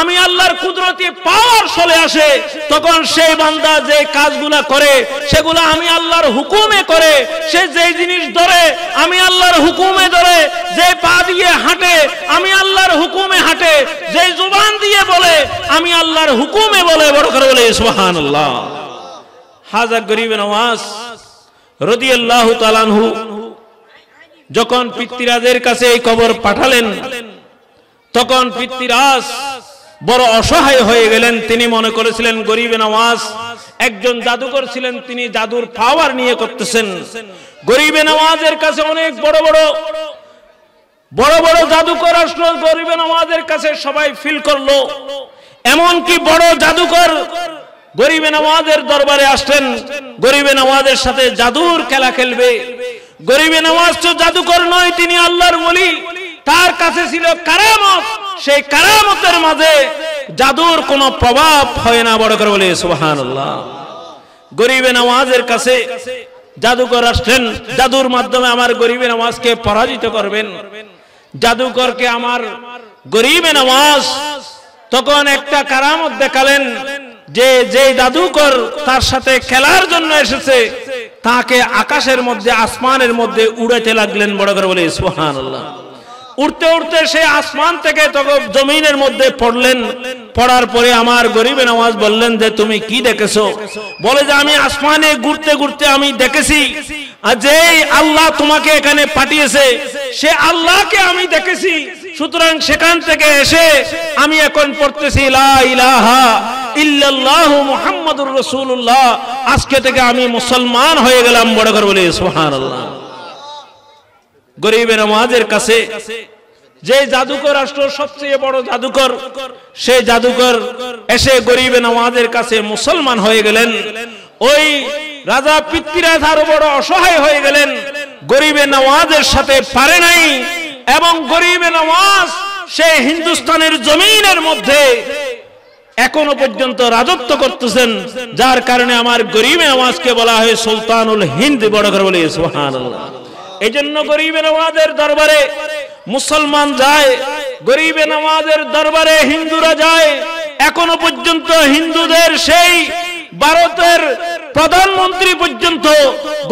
আমি আল্লাহর কুদরতি পাওয়ার চলে আসে তখন সেই বান্দা যে কাজগুলা করে সেগুলো আমি আল্লাহর হুকুমে করে সে যে জিনিস ধরে আমি আল্লাহর হুকুমে ধরে যে পা দিয়ে হাঁটে আমি আল্লাহর হুকুমে হাঁটে যে জুবান দিয়ে বলে আমি আল্লাহর হুকুমে বলে বড় করে বলে সুহান আল্লাহ হাজা গরিব নওয়াজ রদি আল্লাহ তালানহু যখন পিতৃরাজের কাছে এই কবর পাঠালেন তখন পিতৃরাজ বড় অসহায় হয়ে গেলেন তিনি মনে করেছিলেন গরিব নওয়াজ একজন জাদুকর ছিলেন তিনি জাদুর পাওয়ার নিয়ে করতেছেন গরিব নওয়াজের কাছে অনেক বড় বড় বড় বড় জাদুকর আসলো গরিব নওয়াজের কাছে সবাই ফিল করলো এমন কি বড় জাদুকর গরিবে নামাজের দরবারে আসলেন গরিবে নামাজের সাথে জাদুর খেলা খেলবে গরিবে নামাজ তো জাদুকর নয় তিনি আল্লাহর বলি তার কাছে ছিল কারামত সেই কারামতের মাঝে জাদুর কোন প্রভাব হয় না বড় করে বলে সুবাহান আল্লাহ গরিবে নামাজের কাছে জাদুকর আসলেন জাদুর মাধ্যমে আমার গরিবে নামাজকে পরাজিত করবেন জাদুকরকে আমার গরিবে নামাজ তখন একটা কারামত দেখালেন যে যে জাদুকর তার সাথে খেলার জন্য এসেছে তাকে আকাশের মধ্যে আসমানের মধ্যে উড়াইতে লাগলেন বড় করে বলে সোহান উঠতে উঠতে সে আসমান থেকে তখন জমিনের মধ্যে পড়লেন পড়ার পরে আমার গরিব নামাজ বললেন যে তুমি কি দেখেছ বলে যে আমি আসমানে ঘুরতে ঘুরতে আমি দেখেছি আর যেই আল্লাহ তোমাকে এখানে পাঠিয়েছে সে আল্লাহকে আমি দেখেছি সুতরাং সেখান থেকে এসে আমি এখন পড়তেছি মুহাম্মাদুর রসুল্লাহ আজকে থেকে আমি মুসলমান হয়ে গেলাম বড় ঘর বলে সোহান আল্লাহ গরিবের মাঝের কাছে যে জাদুকর রাষ্ট্র সবচেয়ে বড় জাদুকর সেই জাদুকর এসে গরিবে নামাজের কাছে মুসলমান হয়ে গেলেন ওই রাজা পৃথ্বীরাজ আরো বড় অসহায় হয়ে গেলেন গরিবে নামাজের সাথে পারে নাই এবং গরিবে নওয়াজ সে হিন্দুস্তানের জমিনের মধ্যে এখনো পর্যন্ত রাজত্ব করতেছেন যার কারণে আমার গরিবে নওয়াজকে বলা হয় সুলতানুল হিন্দ বড় করে বলে সুহান এই জন্য গরিবে নওয়াজের দরবারে মুসলমান যায় গরিবে নওয়াজের দরবারে হিন্দুরা যায় এখনো পর্যন্ত হিন্দুদের সেই ভারতের প্রধানমন্ত্রী পর্যন্ত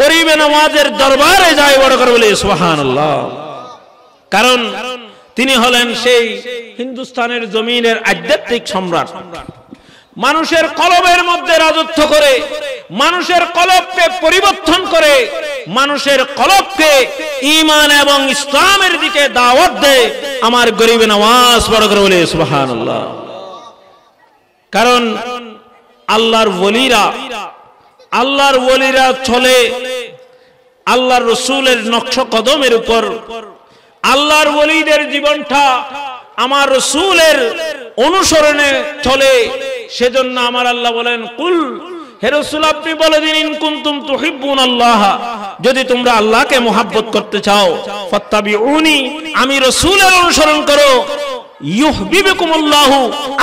গরিবে নওয়াজের দরবারে যায় বড় করে বলে সোহান আল্লাহ কারণ তিনি হলেন সেই হিন্দুস্তানের জমিনের আধ্যাত্মিক সম্রাট মানুষের কলবের মধ্যে রাজত্ব করে মানুষের কলবকে পরিবর্তন করে মানুষের কলবকে ইমান এবং ইসলামের দিকে দাওয়াত দেয় আমার গরিব নওয়াজ বড় করে বলে সুহান কারণ আল্লাহর বলিরা আল্লাহর বলিরা চলে আল্লাহর রসুলের নকশ কদমের উপর আল্লাহর বলিদের জীবনটা আমার রসুলের অনুসরণে চলে সেজন্য আমার আল্লাহ বলেন কুল হে রসুল আপনি বলে দিন ইনকুন্তুম তুহিব্বুন আল্লাহ যদি তোমরা আল্লাহকে মোহাব্বত করতে চাও ফাত্তাবিউনি আমি রসুলের অনুসরণ করো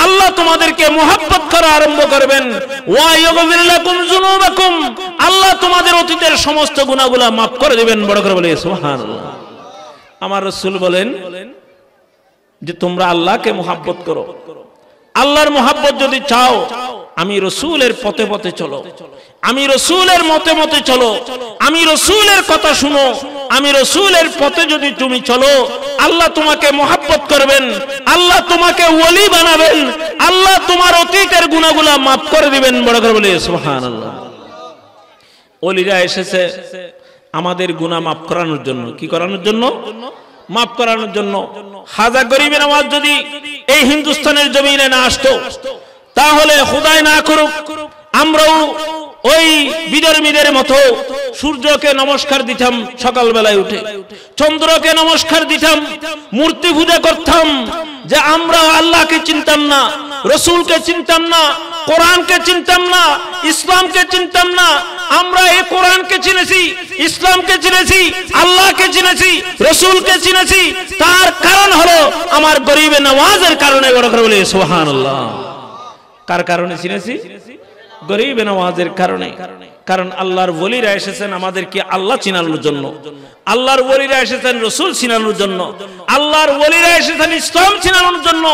আল্লাহ তোমাদেরকে মোহাব্বত করা আরম্ভ করবেন আল্লাহ তোমাদের অতীতের সমস্ত গুণাগুলা মাফ করে দিবেন বড় করে বলে সুবহানাল্লাহ আমার রসুল বলেন যে তোমরা আল্লাহকে মোহাব্বত করো আল্লাহর মোহাব্বত যদি চাও আমি রসুলের পথে পথে চলো আমি রসুলের মতে মতে চলো আমি রসুলের কথা শুনো আমি রসুলের পথে যদি তুমি চলো আল্লাহ তোমাকে মহাব্বত করবেন আল্লাহ তোমাকে ওলি বানাবেন আল্লাহ তোমার অতীতের গুণাগুলা মাফ করে দিবেন বড় করে বলে সোহান আল্লাহ অলিরা এসেছে আমাদের গুণা মাফ করানোর জন্য কি করানোর জন্য মাফ করানোর জন্য হাজার গরিবের আমার যদি এই হিন্দুস্থানের জমিনে না আসতো তাহলে হুদায় না করুক আমরাও ওই বিদর্মীদের মতো সূর্যকে নমস্কার দিতাম সকালবেলায় উঠে চন্দ্রকে নমস্কার দিতাম মূর্তি পূজা করতাম যে আমরা আল্লাহকে চিনতাম না রসুলকে চিনতাম না কোরআনকে চিনতাম না ইসলামকে চিনতাম না আমরা এই কোরআনকে চিনেছি ইসলামকে চিনেছি আল্লাহকে চিনেছি রসুলকে চিনেছি তার কারণ হলো আমার গরিবে নওয়াজের কারণে বড় করে বলে সোহান কার কারণে চিনেছি গরিব নওয়াজের কারণে কারণ আল্লাহর বলিরা এসেছেন আমাদেরকে আল্লাহ চিনানোর জন্য আল্লাহর বলিরা এসেছেন রসুল চিনানোর জন্য আল্লাহর বলিরা এসেছেন ইসলাম চিনানোর জন্য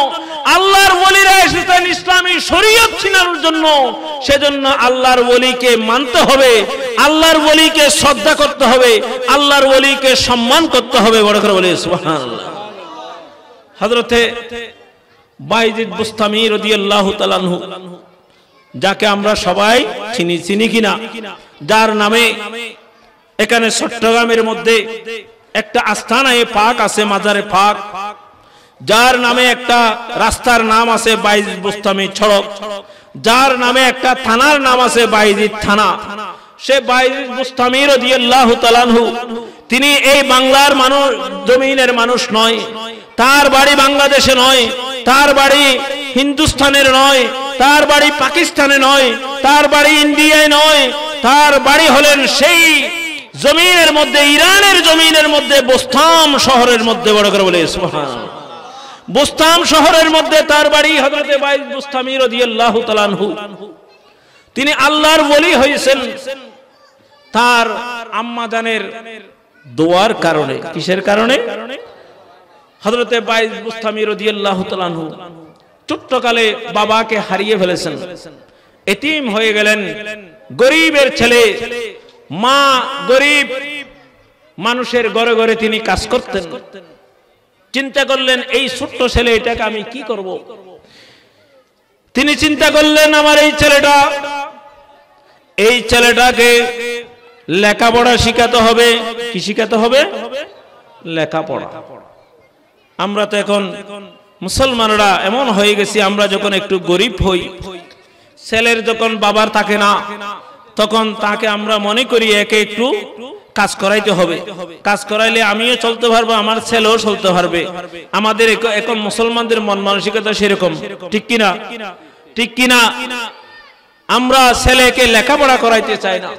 আল্লাহর বলিরা এসেছেন ইসলামী শরীয়ত চিনানোর জন্য সেজন্য আল্লাহর বলিকে মানতে হবে আল্লাহর বলিকে শ্রদ্ধা করতে হবে আল্লাহর বলিকে সম্মান করতে হবে বড় করে বলি সুবহানাল্লাহ হযরতে বাইজিদ বুস্তামি রাদিয়াল্লাহু তাআলা আনহু যাকে আমরা সবাই চিনি চিনি কিনা যার নামে এখানে চট্টগ্রামের মধ্যে একটা আস্থানায় পাক আছে মাজারে পাক যার নামে একটা রাস্তার নাম আছে বাইজ বোস্তামি ছড়ক যার নামে একটা থানার নাম আছে বাইজিদ থানা সে বাইজিদ বোস্তামি রাহু তালানহু তিনি এই বাংলার মানুষ জমিনের মানুষ নয় তার বাড়ি বাংলাদেশে নয় তার বাড়ি হিন্দুস্থানের নয় তার বাড়ি পাকিস্তানে নয় তার বাড়ি ইন্ডিয়ায় নয় তার বাড়ি হলেন সেই জমিনের মধ্যে ইরানের জমিনের মধ্যে বোস্তাম শহরের মধ্যে বড় করে বলে বোস্তাম শহরের মধ্যে তার বাড়ি হজরতে বাইজ বোস্তামি রদিয়াল্লাহ তালানহু তিনি আল্লাহর বলি হয়েছেন তার আম্মাদানের দোয়ার কারণে কিসের কারণে হজরতে বাইজ মুস্তামি রদিয়াল্লাহ তালানহু ছোট্টকালে বাবাকে হারিয়ে ফেলেছেন এতিম হয়ে গেলেন গরিবের ছেলে মা গরিব মানুষের ঘরে ঘরে তিনি কাজ করতেন চিন্তা করলেন এই ছোট্ট ছেলে এটাকে আমি কি করব। তিনি চিন্তা করলেন আমার এই ছেলেটা এই ছেলেটাকে লেখাপড়া শিখাতে হবে কি শিখাতে হবে লেখাপড়া আমরা তো এখন মুসলমানরা এমন হয়ে গেছি আমরা যখন একটু গরিব হই ছেলের যখন বাবার থাকে না তখন তাকে আমরা মনে করি একে একটু কাজ করাইতে হবে কাজ করাইলে আমিও চলতে পারবো আমার ছেলেও চলতে পারবে আমাদের এখন মুসলমানদের মন মানসিকতা সেরকম ঠিক কিনা ঠিক কিনা আমরা ছেলেকে লেখাপড়া করাইতে চাই না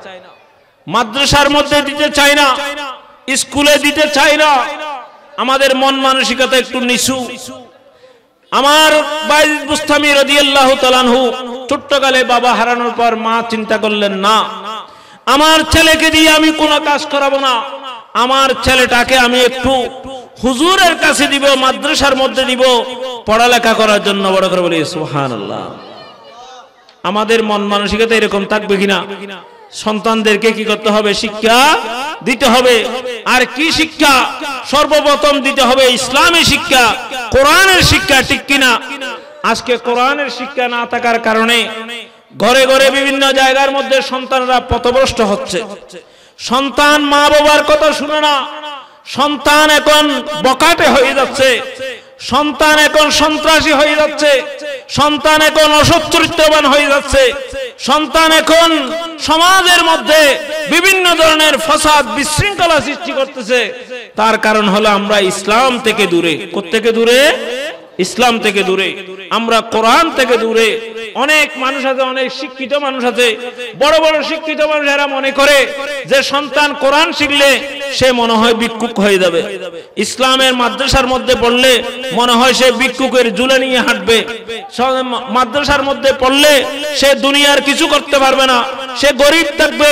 মাদ্রাসার মধ্যে দিতে চাই না স্কুলে দিতে চাই না আমাদের মন মানসিকতা একটু নিচু আমার বুস্তামি রদি তালানহু ছোট্টকালে বাবা হারানোর পর মা চিন্তা করলেন না আমার ছেলেকে দিয়ে আমি কোনো কাজ করাবো না আমার ছেলেটাকে আমি একটু হুজুরের কাছে দিব মাদ্রাসার মধ্যে দিব পড়ালেখা করার জন্য বড় করে বলি সুহান আমাদের মন মানসিকতা এরকম থাকবে কিনা সন্তানদেরকে কি করতে হবে শিক্ষা দিতে হবে আর কি শিক্ষা সর্বপ্রথম দিতে হবে ইসলামী শিক্ষা কোরআনের শিক্ষা ঠিক কিনা আজকে কোরআনের শিক্ষা না থাকার কারণে ঘরে ঘরে বিভিন্ন জায়গার মধ্যে সন্তানরা পথভ্রষ্ট হচ্ছে সন্তান মা বাবার কথা শুনে না সন্তান এখন বকাটে হয়ে যাচ্ছে সন্তান এখন সন্ত্রাসী হয়ে যাচ্ছে সন্তান এখন অসচ্চরিত্রবান চরিত্রবান হয়ে যাচ্ছে সন্তান এখন সমাজের মধ্যে বিভিন্ন ধরনের ফসাদ বিশৃঙ্খলা সৃষ্টি করতেছে তার কারণ হলো আমরা ইসলাম থেকে দূরে কোথেকে দূরে ইসলাম থেকে দূরে আমরা কোরআন থেকে দূরে অনেক মানুষ আছে অনেক শিক্ষিত মানুষ আছে বড় বড় শিক্ষিত মানুষ এরা মনে করে যে সন্তান কোরআন শিখলে সে মনে হয় বিক্ষুক হয়ে যাবে ইসলামের মাদ্রাসার মধ্যে পড়লে মনে হয় সে বিক্ষুকের জুলে নিয়ে হাঁটবে মাদ্রাসার মধ্যে পড়লে সে দুনিয়ার কিছু করতে পারবে না সে গরিব থাকবে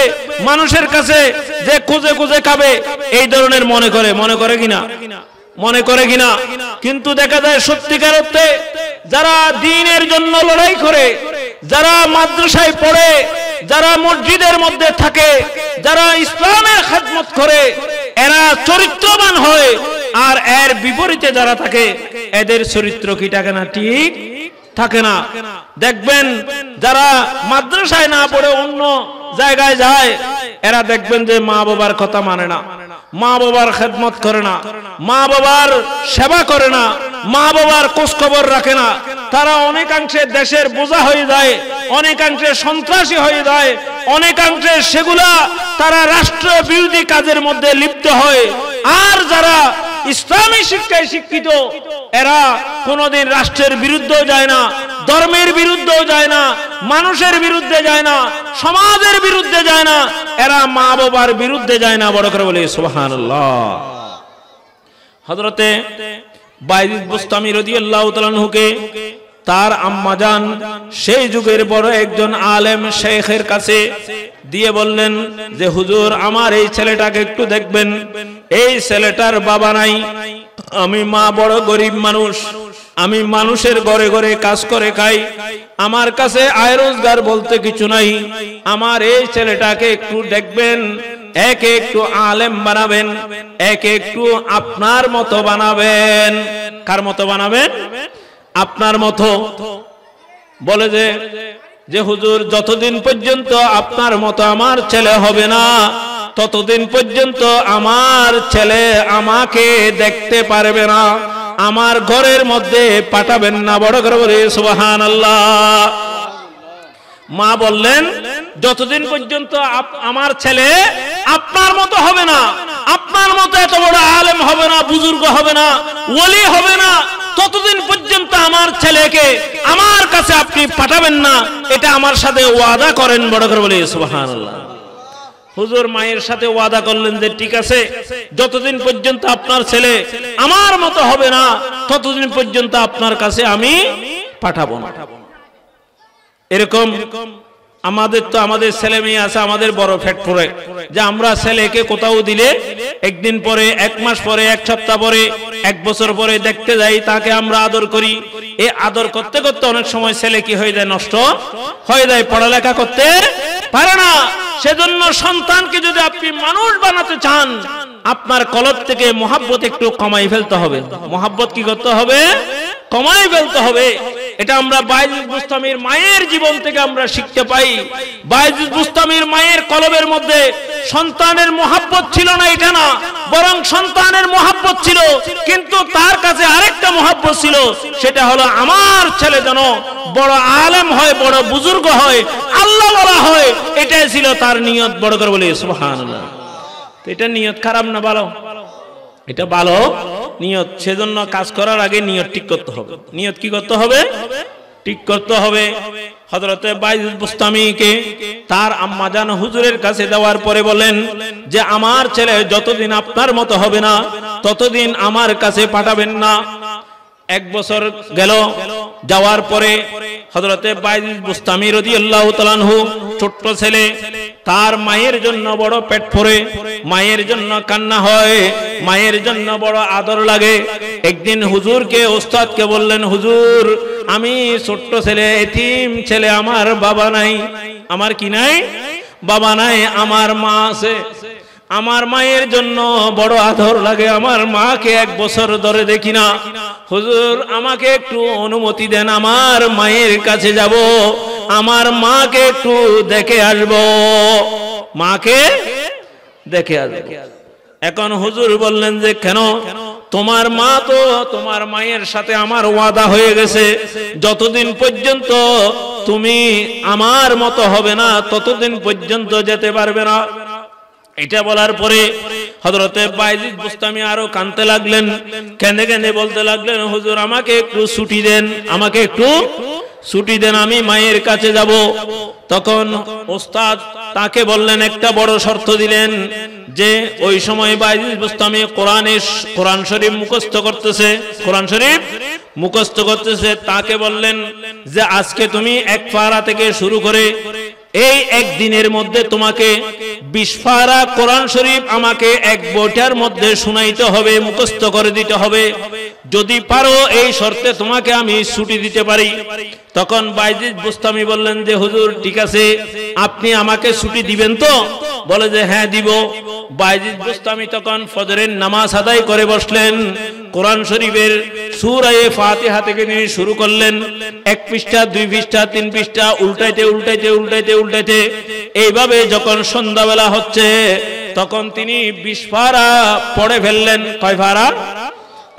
মানুষের কাছে যে খুঁজে খুঁজে খাবে এই ধরনের মনে করে মনে করে কিনা মনে করে কিনা কিন্তু দেখা যায় সত্যিকার অর্থে যারা দিনের জন্য লড়াই করে যারা মাদ্রাসায় পড়ে যারা মসজিদের মধ্যে থাকে যারা ইসলামের খাদমত করে এরা চরিত্রবান হয় আর এর বিপরীতে যারা থাকে এদের চরিত্র কি থাকে না ঠিক থাকে না দেখবেন যারা মাদ্রাসায় না পড়ে অন্য জায়গায় যায় এরা দেখবেন যে মা বাবার কথা মানে না মা বাবার খেদমত করে না মা বাবার সেবা করে না মা বাবার খোঁজখবর রাখে না তারা অনেকাংশে দেশের বোঝা হয়ে যায় অনেকাংশে সন্ত্রাসী হয়ে যায় অনেকাংশে সেগুলা তারা রাষ্ট্র বিরোধী কাজের মধ্যে লিপ্ত হয় আর যারা ইসলামী শিক্ষায় শিক্ষিত এরা কোনদিন রাষ্ট্রের বিরুদ্ধেও যায় না ধর্মের বিরুদ্ধেও যায় না মানুষের বিরুদ্ধে যায় না সমাজের বিরুদ্ধে যায় না এরা মা বাবার বিরুদ্ধে যায় না বড় করে বলে সোহান হজরতে বাইজিদ বুস্তামি রদিয়াল্লাহ তালানহুকে তার আম্মাজান সেই যুগের বড় একজন আলেম শেখের কাছে দিয়ে বললেন যে হুজুর আমার এই ছেলেটাকে একটু দেখবেন এই ছেলেটার বাবা নাই আমি মা বড় গরিব মানুষ আমি মানুষের ঘরে ঘরে কাজ করে খাই আমার কাছে আয় রোজগার বলতে কিছু নাই আমার এই ছেলেটাকে একটু দেখবেন এক একটু আলেম বানাবেন একে একটু আপনার মতো বানাবেন কার মতো বানাবেন আপনার মতো বলে যে যে হুজুর যতদিন পর্যন্ত আপনার মতো আমার ছেলে হবে না ততদিন পর্যন্ত আমার ছেলে আমাকে দেখতে পারবে না আমার ঘরের মধ্যে পাঠাবেন না বড় করে সুবাহান আল্লাহ মা বললেন যতদিন পর্যন্ত আমার ছেলে আপনার মতো হবে না আপনার মতো এত বড় আলেম হবে না বুজুর্গ হবে না ওলি হবে না ততদিন পর্যন্ত আমার ছেলেকে আমার কাছে আপনি পাঠাবেন না এটা আমার সাথে ওয়াদা করেন বড় করে বলে হুজুর মায়ের সাথে ওয়াদা করলেন যে ঠিক আছে যতদিন পর্যন্ত আপনার ছেলে আমার মতো হবে না ততদিন পর্যন্ত আপনার কাছে আমি পাঠাবো না এরকম আমাদের তো আমাদের ছেলে মেয়ে আছে আমাদের বড় ফ্যাট পড়ে যে আমরা ছেলেকে কোথাও দিলে একদিন পরে এক মাস পরে এক সপ্তাহ পরে এক বছর পরে দেখতে যাই তাকে আমরা আদর করি এ আদর করতে করতে অনেক সময় ছেলে কি হয়ে যায় নষ্ট হয়ে যায় পড়ালেখা করতে পারে না সেজন্য সন্তানকে যদি আপনি মানুষ বানাতে চান আপনার কলব থেকে মহাব্বত একটু কমাই ফেলতে হবে মহাব্বত কি করতে হবে কমাই ফেলতে হবে এটা আমরা বাইজুল বুস্তামির মায়ের জীবন থেকে আমরা শিখতে পাই বাইজুল বুস্তামির মায়ের কলবের মধ্যে সন্তানের মহাব্বত ছিল না এটা না বরং সন্তানের মহাব্বত ছিল কিন্তু তার কাছে আরেকটা মহাব্বত ছিল সেটা হলো আমার ছেলে যেন বড় আলেম হয় বড় বুজুর্গ হয় আল্লাহ বলা হয় এটাই ছিল তার নিয়ত বড় করে বলে সুহান আল্লাহ এটা নিয়ত খারাপ না ভালো এটা ভালো নিয়ত সেজন্য কাজ করার আগে নিয়ত ঠিক করতে হবে নিয়ত কি করতে হবে ঠিক করতে হবে হজরতে বুস্তামিকে তার আম্মাজান হুজুরের কাছে দেওয়ার পরে বলেন যে আমার ছেলে যতদিন আপনার মতো হবে না ততদিন আমার কাছে পাঠাবেন না এক বছর গেল যাওয়ার পরে হজরতে বাইজ বুস্তামি রদি আল্লাহ ছোট্ট ছেলে তার মায়ের জন্য বড় পেট ফোরে মায়ের জন্য কান্না হয় মায়ের জন্য বড় আদর লাগে একদিন হুজুরকে ওস্তাদকে বললেন হুজুর আমি ছোট্ট ছেলে এতিম ছেলে আমার বাবা নাই আমার কি নাই বাবা নাই আমার মা আছে আমার মায়ের জন্য বড় আদর লাগে আমার মাকে এক বছর ধরে দেখি না হুজুর আমাকে একটু অনুমতি দেন আমার মায়ের কাছে যাব আমার মাকে একটু দেখে আসব মাকে দেখে আসব এখন হুজুর বললেন যে কেন তোমার মা তো তোমার মায়ের সাথে আমার ওয়াদা হয়ে গেছে যতদিন পর্যন্ত তুমি আমার মতো হবে না ততদিন পর্যন্ত যেতে পারবে না এটা বলার পরে হজরতে বাইজিদ বুস্তামি আরো কানতে লাগলেন কেঁদে কেঁদে বলতে লাগলেন হুজুর আমাকে একটু ছুটি দেন আমাকে একটু ছুটি দেন আমি মায়ের কাছে যাব তখন ওস্তাদ তাকে বললেন একটা বড় শর্ত দিলেন যে ওই সময় বাইজিদ বুস্তামি কোরআনে কোরআন শরীফ মুখস্থ করতেছে কোরআন শরীফ মুখস্থ করতেছে তাকে বললেন যে আজকে তুমি এক পাড়া থেকে শুরু করে এই একদিনের মধ্যে তোমাকে বিস্ফারা কোরআন শরীফ আমাকে এক বইটার মধ্যে শুনাইতে হবে মুখস্থ করে দিতে হবে যদি পারো এই শর্তে তোমাকে আমি ছুটি দিতে পারি তখন বাইজিদ বুস্তামি বললেন যে হুজুর ঠিক আছে আপনি আমাকে ছুটি দিবেন তো বলে যে হ্যাঁ দিব বাইজিদ বুস্তামি তখন ফজরের নামাজ আদায় করে বসলেন কোরআন শরীফের সুরায়ে ফাতিহা থেকে তিনি শুরু করলেন এক পৃষ্ঠা দুই পৃষ্ঠা তিন পৃষ্ঠা উল্টাইতে উল্টাইতে উল্টাইতে উল্টাইতে এইভাবে যখন সন্ধ্যাবেলা হচ্ছে তখন তিনি বিষ ফারা পড়ে ফেললেন কয় ফারা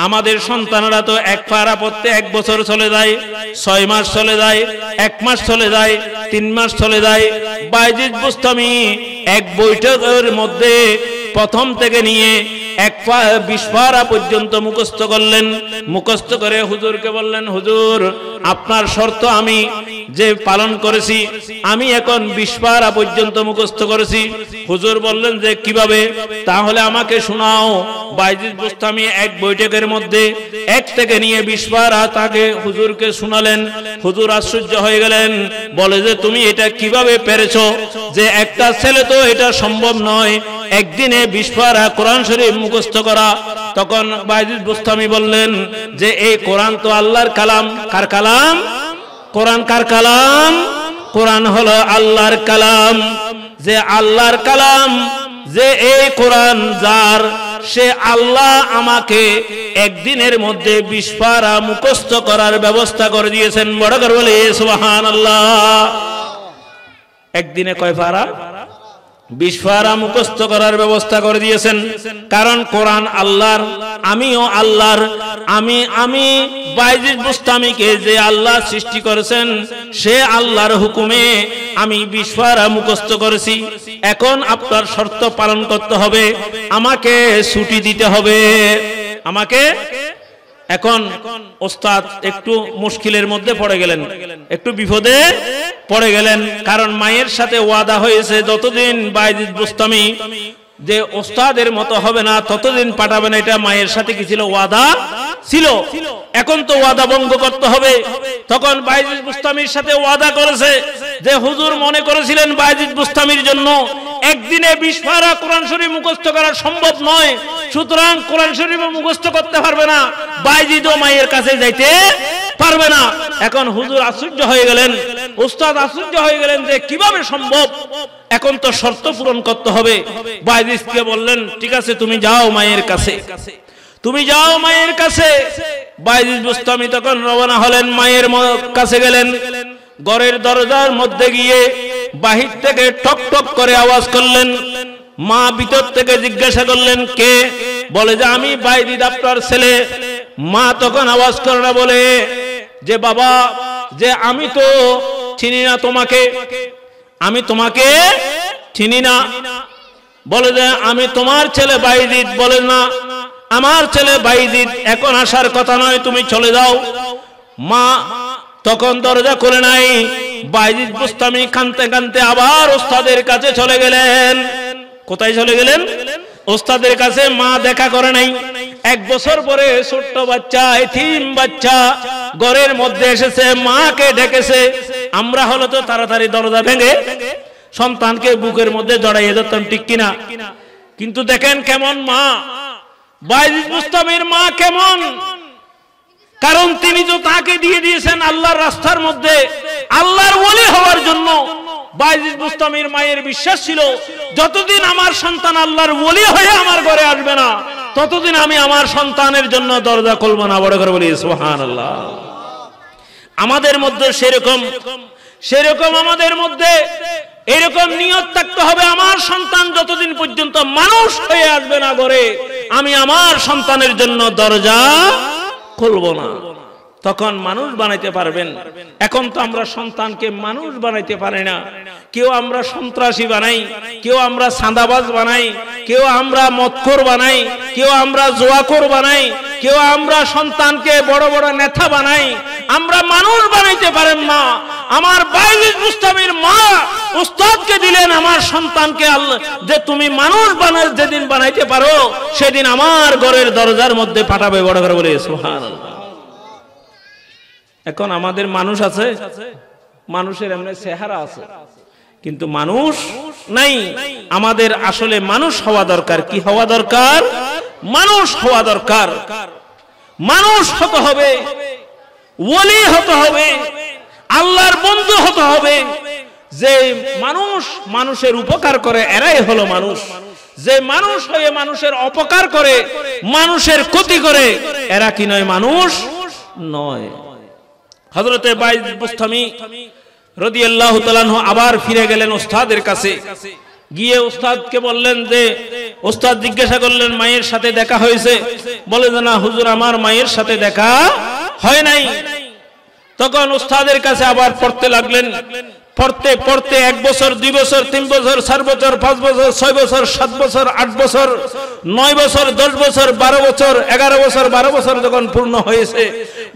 আমাদের সন্তানরা তো এক পাড়া পড়তে এক বছর চলে যায় ছয় মাস চলে যায় এক মাস চলে যায় তিন মাস চলে যায় বাইজিৎ বুস্তমি এক বৈঠকের মধ্যে প্রথম থেকে নিয়ে এক বিস্ফারা পর্যন্ত মুখস্থ করলেন মুখস্থ করে হুজুরকে বললেন হুজুর আপনার শর্ত আমি যে পালন করেছি আমি এখন বিস্পারা পর্যন্ত মুখস্থ করেছি হুজুর বললেন যে কিভাবে তাহলে আমাকে শোনাও বাইজিদ গোস্তামি এক বৈঠকের মধ্যে এক থেকে নিয়ে বিস্পারা তাকে হুজুরকে শোনালেন হুজুর আশ্চর্য হয়ে গেলেন বলে যে তুমি এটা কিভাবে পেরেছ যে একটা ছেলে তো এটা সম্ভব নয় একদিনে বিস্ফোরা কোরআন শরীফ মুখস্থ করা তখন বাইজুল বুস্তামি বললেন যে এই কোরআন তো আল্লাহর কালাম কার কালাম কোরআন কার কালাম কোরআন হলো আল্লাহর কালাম যে আল্লাহর কালাম যে এই কোরআন যার সে আল্লাহ আমাকে একদিনের মধ্যে বিস্ফোরা মুখস্থ করার ব্যবস্থা করে দিয়েছেন বড় করে বলে সোহান আল্লাহ একদিনে কয় পারা বিস্ফারা মুখস্থ করার ব্যবস্থা করে দিয়েছেন কারণ কোরআন আল্লাহর আমিও আল্লাহর আমি আমি বাইজিদ মুস্তামিকে যে আল্লাহ সৃষ্টি করেছেন সে আল্লাহর হুকুমে আমি বিস্ফারা মুখস্থ করেছি এখন আপনার শর্ত পালন করতে হবে আমাকে ছুটি দিতে হবে আমাকে এখন ওস্তাদ একটু মুশকিলের মধ্যে পড়ে গেলেন একটু বিপদে পড়ে গেলেন কারণ মায়ের সাথে ওয়াদা হয়েছে যতদিন বাইজিদ বুস্তামি যে ওস্তাদের মতো হবে না ততদিন পাঠাবে না এটা মায়ের সাথে কি ছিল ওয়াদা ছিল এখন তো ওয়াদা ভঙ্গ করতে হবে তখন বাইজিদ বুস্তামির সাথে ওয়াদা করেছে যে হুজুর মনে করেছিলেন বাইজিদ বুস্তামির জন্য একদিনে বিশ পারা কোরআন শরীফ মুখস্থ করা সম্ভব নয় সুতরাং কোরআন শরীফ মুখস্থ করতে পারবে না বাইজিদ ও মায়ের কাছে যাইতে পারবে না এখন হুজুর আশ্চর্য হয়ে গেলেন উস্তাদ আশ্চর্য হয়ে গেলেন যে কিভাবে সম্ভব এখন তো শর্ত পূরণ করতে হবে বাইদিসকে বললেন ঠিক আছে তুমি যাও মায়ের কাছে তুমি যাও মায়ের কাছে বাইজিস বুস্তামি তখন রবানা হলেন মায়ের কাছে গেলেন গড়ের দরজার মধ্যে গিয়ে বাহির থেকে টক টক করে আওয়াজ করলেন মা ভিতর থেকে জিজ্ঞাসা করলেন কে বলে যে আমি বাইদিদ আপনার ছেলে মা তখন আওয়াজ করে না বলে যে বাবা যে আমি তো চিনি না তোমাকে আমি তোমাকে চিনি না বলে যে আমি তোমার ছেলে বাইদিত বলে না আমার ছেলে বাইদিত এখন আসার কথা নয় তুমি চলে যাও মা তখন দরজা করে নাই বাইদিত বুস্তামি কানতে কানতে আবার ওস্তাদের কাছে চলে গেলেন কোথায় চলে গেলেন ওস্তাদের কাছে মা দেখা করে নাই এক বছর পরে ছোট্ট বাচ্চা এথিম বাচ্চা গড়ের মধ্যে এসেছে মাকে ডেকেছে আমরা হলো তো তাড়াতাড়ি দরজা ভেঙে সন্তানকে বুকের মধ্যে জড়াইয়ে ধরতাম ঠিক কিনা কিন্তু দেখেন কেমন মা বাইজিদ মুস্তামের মা কেমন কারণ তিনি তো তাকে দিয়ে দিয়েছেন আল্লাহর রাস্তার মধ্যে আল্লাহর ওলি হওয়ার জন্য বাইজিদ বুস্তামির মায়ের বিশ্বাস ছিল যতদিন আমার সন্তান আল্লাহর বলি হয়ে আমার ঘরে আসবে না ততদিন আমি আমার সন্তানের জন্য দরজা খুলব না বড় করে বলি সোহান আল্লাহ আমাদের মধ্যে সেরকম সেরকম আমাদের মধ্যে এরকম নিয়ত থাকতে হবে আমার সন্তান যতদিন পর্যন্ত মানুষ হয়ে আসবে না ঘরে আমি আমার সন্তানের জন্য দরজা খুলব না তখন মানুষ বানাইতে পারবেন এখন তো আমরা সন্তানকে মানুষ বানাইতে পারি না কেউ আমরা সন্ত্রাসী বানাই কেউ আমরা সাদাবাজ বানাই কেউ আমরা মৎকর বানাই কেউ আমরা জোয়াকর বানাই কেউ আমরা সন্তানকে বড় বড় নেতা বানাই আমরা মানুষ বানাইতে পারেন না আমার বাইজিদ মুস্তাবির মা উস্তাদকে দিলেন আমার সন্তানকে আল্লাহ যে তুমি মানুষ বানাই যেদিন বানাইতে পারো সেদিন আমার ঘরের দরজার মধ্যে পাঠাবে বড় ঘর বলে সোহান আল্লাহ এখন আমাদের মানুষ আছে মানুষের এমনি চেহারা আছে কিন্তু মানুষ নাই আমাদের আসলে মানুষ হওয়া দরকার কি হওয়া দরকার মানুষ হওয়া দরকার মানুষ হতে হবে ওলি হতে হবে আল্লাহর বন্ধু হতে হবে যে মানুষ মানুষের উপকার করে এরাই হলো মানুষ যে মানুষ হয়ে মানুষের অপকার করে মানুষের ক্ষতি করে এরা কি নয় মানুষ নয় হজরতে বাইস্তামি রদি আল্লাহ আবার ফিরে গেলেন ওস্তাদের কাছে গিয়ে ওস্তাদকে বললেন যে ওস্তাদ জিজ্ঞাসা করলেন মায়ের সাথে দেখা হয়েছে বলে জানা না হুজুর আমার মায়ের সাথে দেখা হয় নাই তখন ওস্তাদের কাছে আবার পড়তে লাগলেন পড়তে পড়তে এক বছর দুই বছর তিন বছর চার বছর পাঁচ বছর ছয় বছর সাত বছর আট বছর নয় বছর দশ বছর বারো বছর এগারো বছর বারো বছর যখন পূর্ণ হয়েছে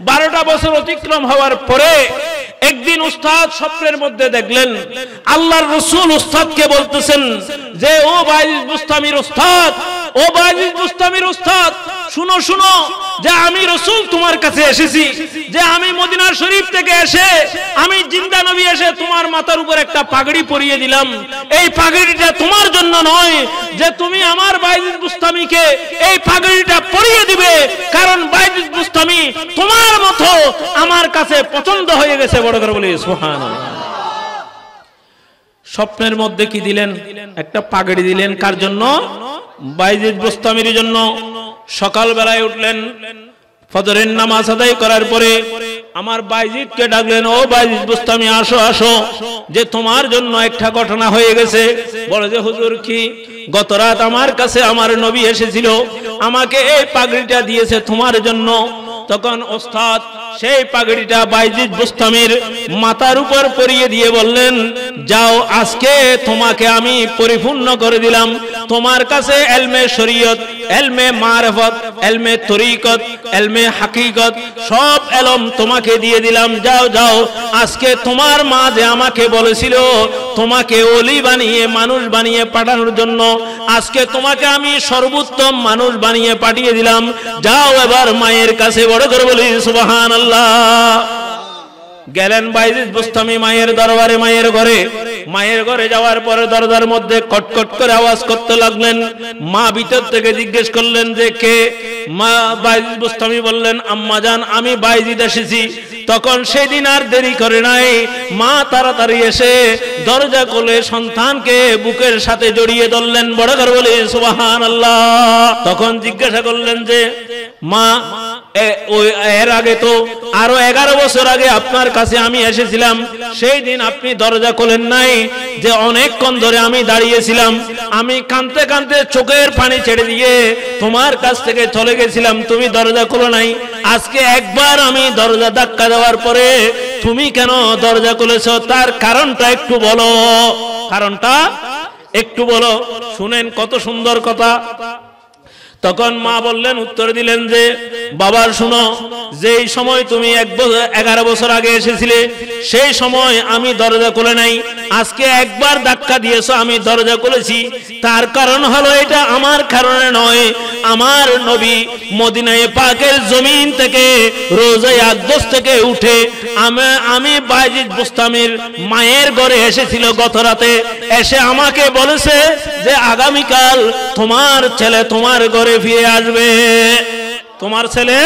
বারোটা বছর অতিক্রম হওয়ার পরে একদিন উস্তাদ স্বপ্নের মধ্যে দেখলেন আল্লাহর রসুল উস্তাদকে বলতেছেন যে ও ভাই মুস্তামির উস্তাদ ও বাইজিদ মুস্তামির উস্তাদ শুনো শুনো যে আমি রসুল তোমার কাছে এসেছি যে আমি মদিনার শরীফ থেকে এসে আমি জিন্দা নবী এসে তোমার মাথার উপর একটা পাগড়ি পরিয়ে দিলাম এই পাগড়িটা তোমার জন্য নয় যে তুমি আমার বাইজিদ মুস্তামিকে এই পাগড়িটা পরিয়ে দিবে কারণ বাইজিদ মুস্তামি তোমার মতো আমার কাছে পছন্দ হয়ে গেছে বড় করে বলি সোহান স্বপ্নের মধ্যে কি দিলেন একটা পাগড়ি দিলেন কার জন্য বাইজিদ বোস্তামির জন্য সকাল বেলায় উঠলেন ফজরের নামাজ আদায় করার পরে আমার বাইজিদকে ডাকলেন ও বাইজিদ বুস্তামি আসো আসো যে তোমার জন্য একটা ঘটনা হয়ে গেছে বলে যে হুজুর কি গত রাত আমার কাছে আমার নবী এসেছিল আমাকে এই পাগড়িটা দিয়েছে তোমার জন্য তখন ওস্তাদ সেই পাগড়িটা বাইজিদ বুস্তামির মাথার উপর পরিয়ে দিয়ে বললেন যাও আজকে তোমাকে আমি পরিপূর্ণ করে দিলাম তোমার কাছে এলমে শরীয়ত এলমে মারফত এলমে তরিকত এলমে হাকিকত সব এলম তোমাকে দিয়ে দিলাম যাও যাও আজকে তোমার মা যে আমাকে বলেছিল তোমাকে ওলি বানিয়ে মানুষ বানিয়ে পাঠানোর জন্য আজকে তোমাকে আমি সর্বোত্তম মানুষ বানিয়ে পাঠিয়ে দিলাম যাও এবার মায়ের কাছে বড় জোরে করে বলি সুবাহান আল্লাহ গেলেন বাইরে বুস্তামি মায়ের দরবারে মায়ের ঘরে মায়ের ঘরে যাওয়ার পরে দরজার মধ্যে কটকট করে আওয়াজ করতে লাগলেন মা ভিতর থেকে জিজ্ঞেস করলেন যে কে মা বাইজিদ বুস্তামি বললেন আম্মা যান আমি বাইজিদ এসেছি তখন সেদিন আর দেরি করে নাই মা তাড়াতাড়ি এসে দরজা কোলে সন্তানকে বুকের সাথে জড়িয়ে ধরলেন বড় ঘর বলে সুবাহান আল্লাহ তখন জিজ্ঞাসা করলেন যে মা এর আগে তো আরো এগারো বছর আগে আপনার কাছে আমি এসেছিলাম সেই দিন আপনি দরজা খোলেন নাই নাই যে অনেকক্ষণ ধরে আমি দাঁড়িয়েছিলাম আমি কানতে কানতে চোখের পানি ছেড়ে দিয়ে তোমার কাছ থেকে চলে গেছিলাম তুমি দরজা খুলো নাই আজকে একবার আমি দরজা ধাক্কা দেওয়ার পরে তুমি কেন দরজা খুলেছ তার কারণটা একটু বলো কারণটা একটু বলো শুনেন কত সুন্দর কথা তখন মা বললেন উত্তর দিলেন যে বাবার শুনো যেই সময় তুমি এক বছর এগারো বছর আগে এসেছিলে সেই সময় আমি দরজা খুলে নাই আজকে একবার ধাক্কা দিয়েছো আমি দরজা খুলেছি তার কারণ হলো এটা আমার কারণে নয় আমার নবী মদিনায় পাকের জমিন থেকে রোজে আগদোস থেকে উঠে আমি আমি বাইজিদ বুস্তামির মায়ের ঘরে এসেছিল গত রাতে এসে আমাকে বলেছে যে আগামীকাল তোমার ছেলে তোমার ঘরে ফিরে আসবে তোমার ছেলে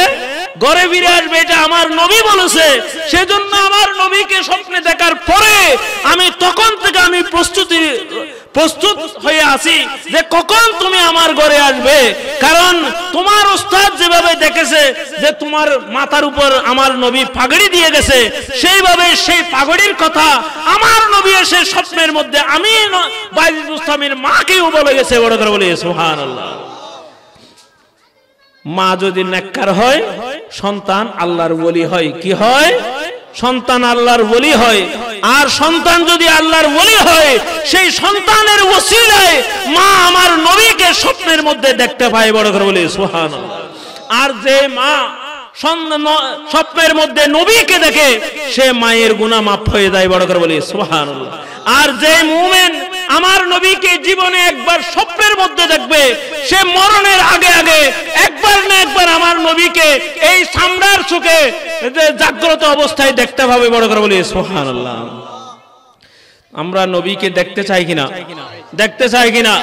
ঘরে ফিরে আসবে এটা আমার নবী বলেছে সেজন্য আমার নবীকে স্বপ্নে দেখার পরে আমি তখন থেকে আমি প্রস্তুতি প্রস্তুত হয়ে আছি যে কখন তুমি আমার ঘরে আসবে কারণ তোমার ওস্তাদ যেভাবে দেখেছে যে তোমার মাথার উপর আমার নবী পাগড়ি দিয়ে গেছে সেইভাবে সেই পাগড়ির কথা আমার নবী এসে স্বপ্নের মধ্যে আমি বাইজুল ইসলামের মাকেও বলে গেছে বড় করে বলে সোহান আল্লাহ মা যদি নেককার হয় সন্তান আল্লাহর বলি হয় কি হয় সন্তান আল্লাহর বলি হয় আর সন্তান যদি আল্লাহর বলি হয় সেই সন্তানের ওসিলায় মা আমার নবীকে স্বপ্নের মধ্যে দেখতে পায় বড় করে বলি সোহান আর যে মা স্বপ্নের মধ্যে নবীকে দেখে সে মায়ের গুণা মাফ হয়ে যায় বড় করে বলি সোহান আর যে মুমেন্ট আমার নবীকে জীবনে একবার স্বপ্নের মধ্যে দেখবে সে মরণের আগে আগে একবার না একবার আমার নবীকে এই সামরার চোখে জাগ্রত অবস্থায় দেখতে পাবে বড় করে বলি সোহান আমরা নবীকে দেখতে চাই কিনা দেখতে চাই কিনা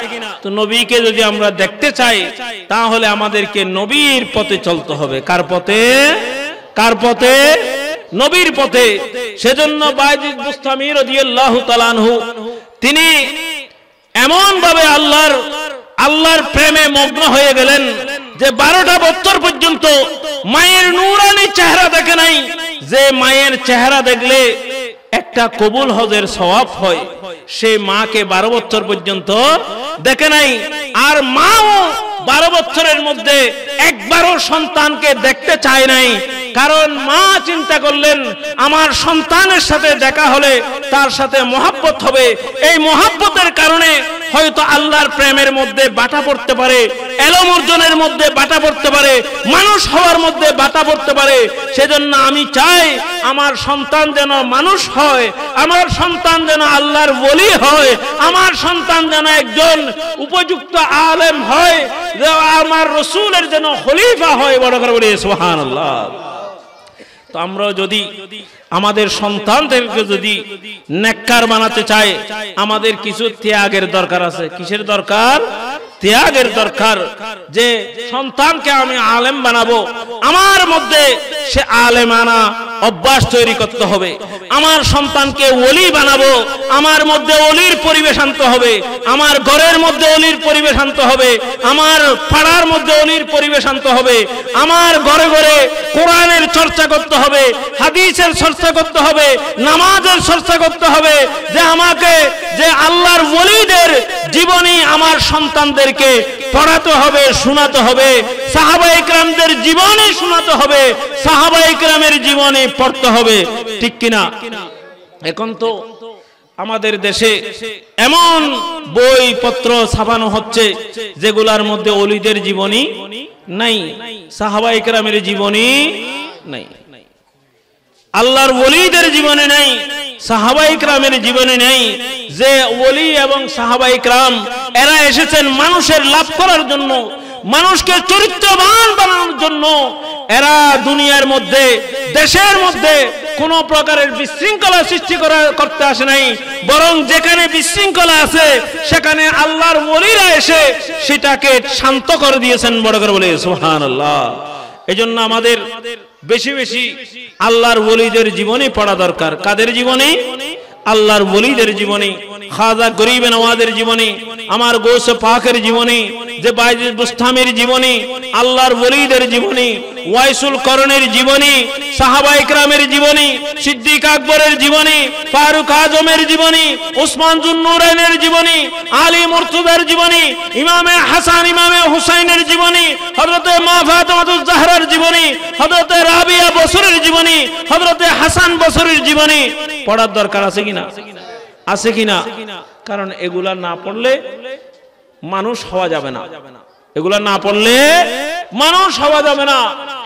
তো নবীকে যদি আমরা দেখতে চাই তাহলে আমাদেরকে নবীর পথে চলতে হবে কার পথে কার পথে নবীর পথে সেজন্য বাইজিদ বুস্তামি রাদিয়াল্লাহু তাআলা আনহু তিনি এমন ভাবে আল্লাহর আল্লাহর প্রেমে মগ্ন হয়ে গেলেন যে বারোটা বছর পর্যন্ত মায়ের নূরানি চেহারা দেখে নাই যে মায়ের চেহারা দেখলে একটা কবুল হজের সওয়াব হয় সে মাকে বারো বছর পর্যন্ত দেখে নাই আর মাও বারো বছরের মধ্যে একবারও সন্তানকে দেখতে চায় নাই কারণ মা চিন্তা করলেন আমার সন্তানের সাথে দেখা হলে তার সাথে মহাব্বত হবে এই মহাব্বতের কারণে হয়তো আল্লাহর প্রেমের মধ্যে বাটা পড়তে পারে এলম অর্জনের মধ্যে বাটা পড়তে পারে মানুষ হওয়ার মধ্যে বাটা পড়তে পারে সেজন্য আমি চাই আমার সন্তান যেন মানুষ হয় আমার সন্তান যেন আল্লাহর বলি হয় আমার সন্তান যেন একজন উপযুক্ত আলেম হয় আমার রসুলের যেন খলিফা হয় বড় করে বলি সোহান আল্লাহ তো আমরাও যদি আমাদের সন্তানদেরকে যদি নেককার বানাতে চায় আমাদের কিছু ত্যাগের দরকার আছে কিসের দরকার ত্যাগের দরকার যে সন্তানকে আমি আলেম বানাবো আমার মধ্যে সে আলেমানা অভ্যাস তৈরি করতে হবে আমার সন্তানকে ওলি বানাবো আমার মধ্যে অলির পরিবেশ আনতে হবে আমার ঘরের মধ্যে অলির পরিবেশ আনতে হবে আমার পাড়ার মধ্যে অলির পরিবেশ আনতে হবে আমার ঘরে ঘরে কোরআনের চর্চা করতে হবে হাদিসের চর্চা চর্চা করতে হবে নামাজের চর্চা করতে হবে যে আমাকে যে আল্লাহর ওলিদের জীবনী আমার সন্তানদেরকে পড়াতে হবে শোনাতে হবে সাহাবা ইকরামদের জীবনে শোনাতে হবে সাহাবা ইকরামের জীবনে পড়তে হবে ঠিক কিনা এখন তো আমাদের দেশে এমন বই পত্র ছাপানো হচ্ছে যেগুলার মধ্যে অলিদের জীবনী নাই সাহাবা ইকরামের জীবনী নাই আল্লাহর ওলিদের জীবনে নেই সাহাবাই ক্রামের জীবনে নেই যে ওলি এবং সাহাবাই ক্রাম এরা এসেছেন মানুষের লাভ করার জন্য মানুষকে চরিত্রবান বানানোর জন্য এরা দুনিয়ার মধ্যে দেশের মধ্যে কোন প্রকারের বিশৃঙ্খলা সৃষ্টি করা করতে আসে নাই বরং যেখানে বিশৃঙ্খলা আছে সেখানে আল্লাহর ওলিরা এসে সেটাকে শান্ত করে দিয়েছেন বড় করে বলে সুহান আল্লাহ এই আমাদের বেশি বেশি আল্লাহর বলিদের জীবনে পড়া দরকার কাদের জীবনে আল্লাহর বলিদের জীবনে খাজা গরিব নওয়াজের জীবনে আমার গোস পাকের জীবনে যে বাইজুল বুস্তামের জীবনে আল্লাহর ওলিদের জীবনে ওয়াইসুল করণের জীবনে সাহাবা ইকরামের জীবনে সিদ্দিক আকবরের জীবনে ফারুক আজমের জীবনে ওসমান জুন্নুরাইনের জীবনে আলী মুর্তুদার জীবনে ইমামে হাসান ইমামে হুসাইনের জীবনে হজরতে মা ফাতেমাতুজ জাহরার জীবনে হজরতে রাবিয়া বসরের জীবনে হজরতে হাসান বসরের জীবনে পড়ার দরকার আছে কিনা আছে কিনা কারণ এগুলা না পড়লে মানুষ হওয়া যাবে না এগুলা না পড়লে মানুষ হওয়া যাবে না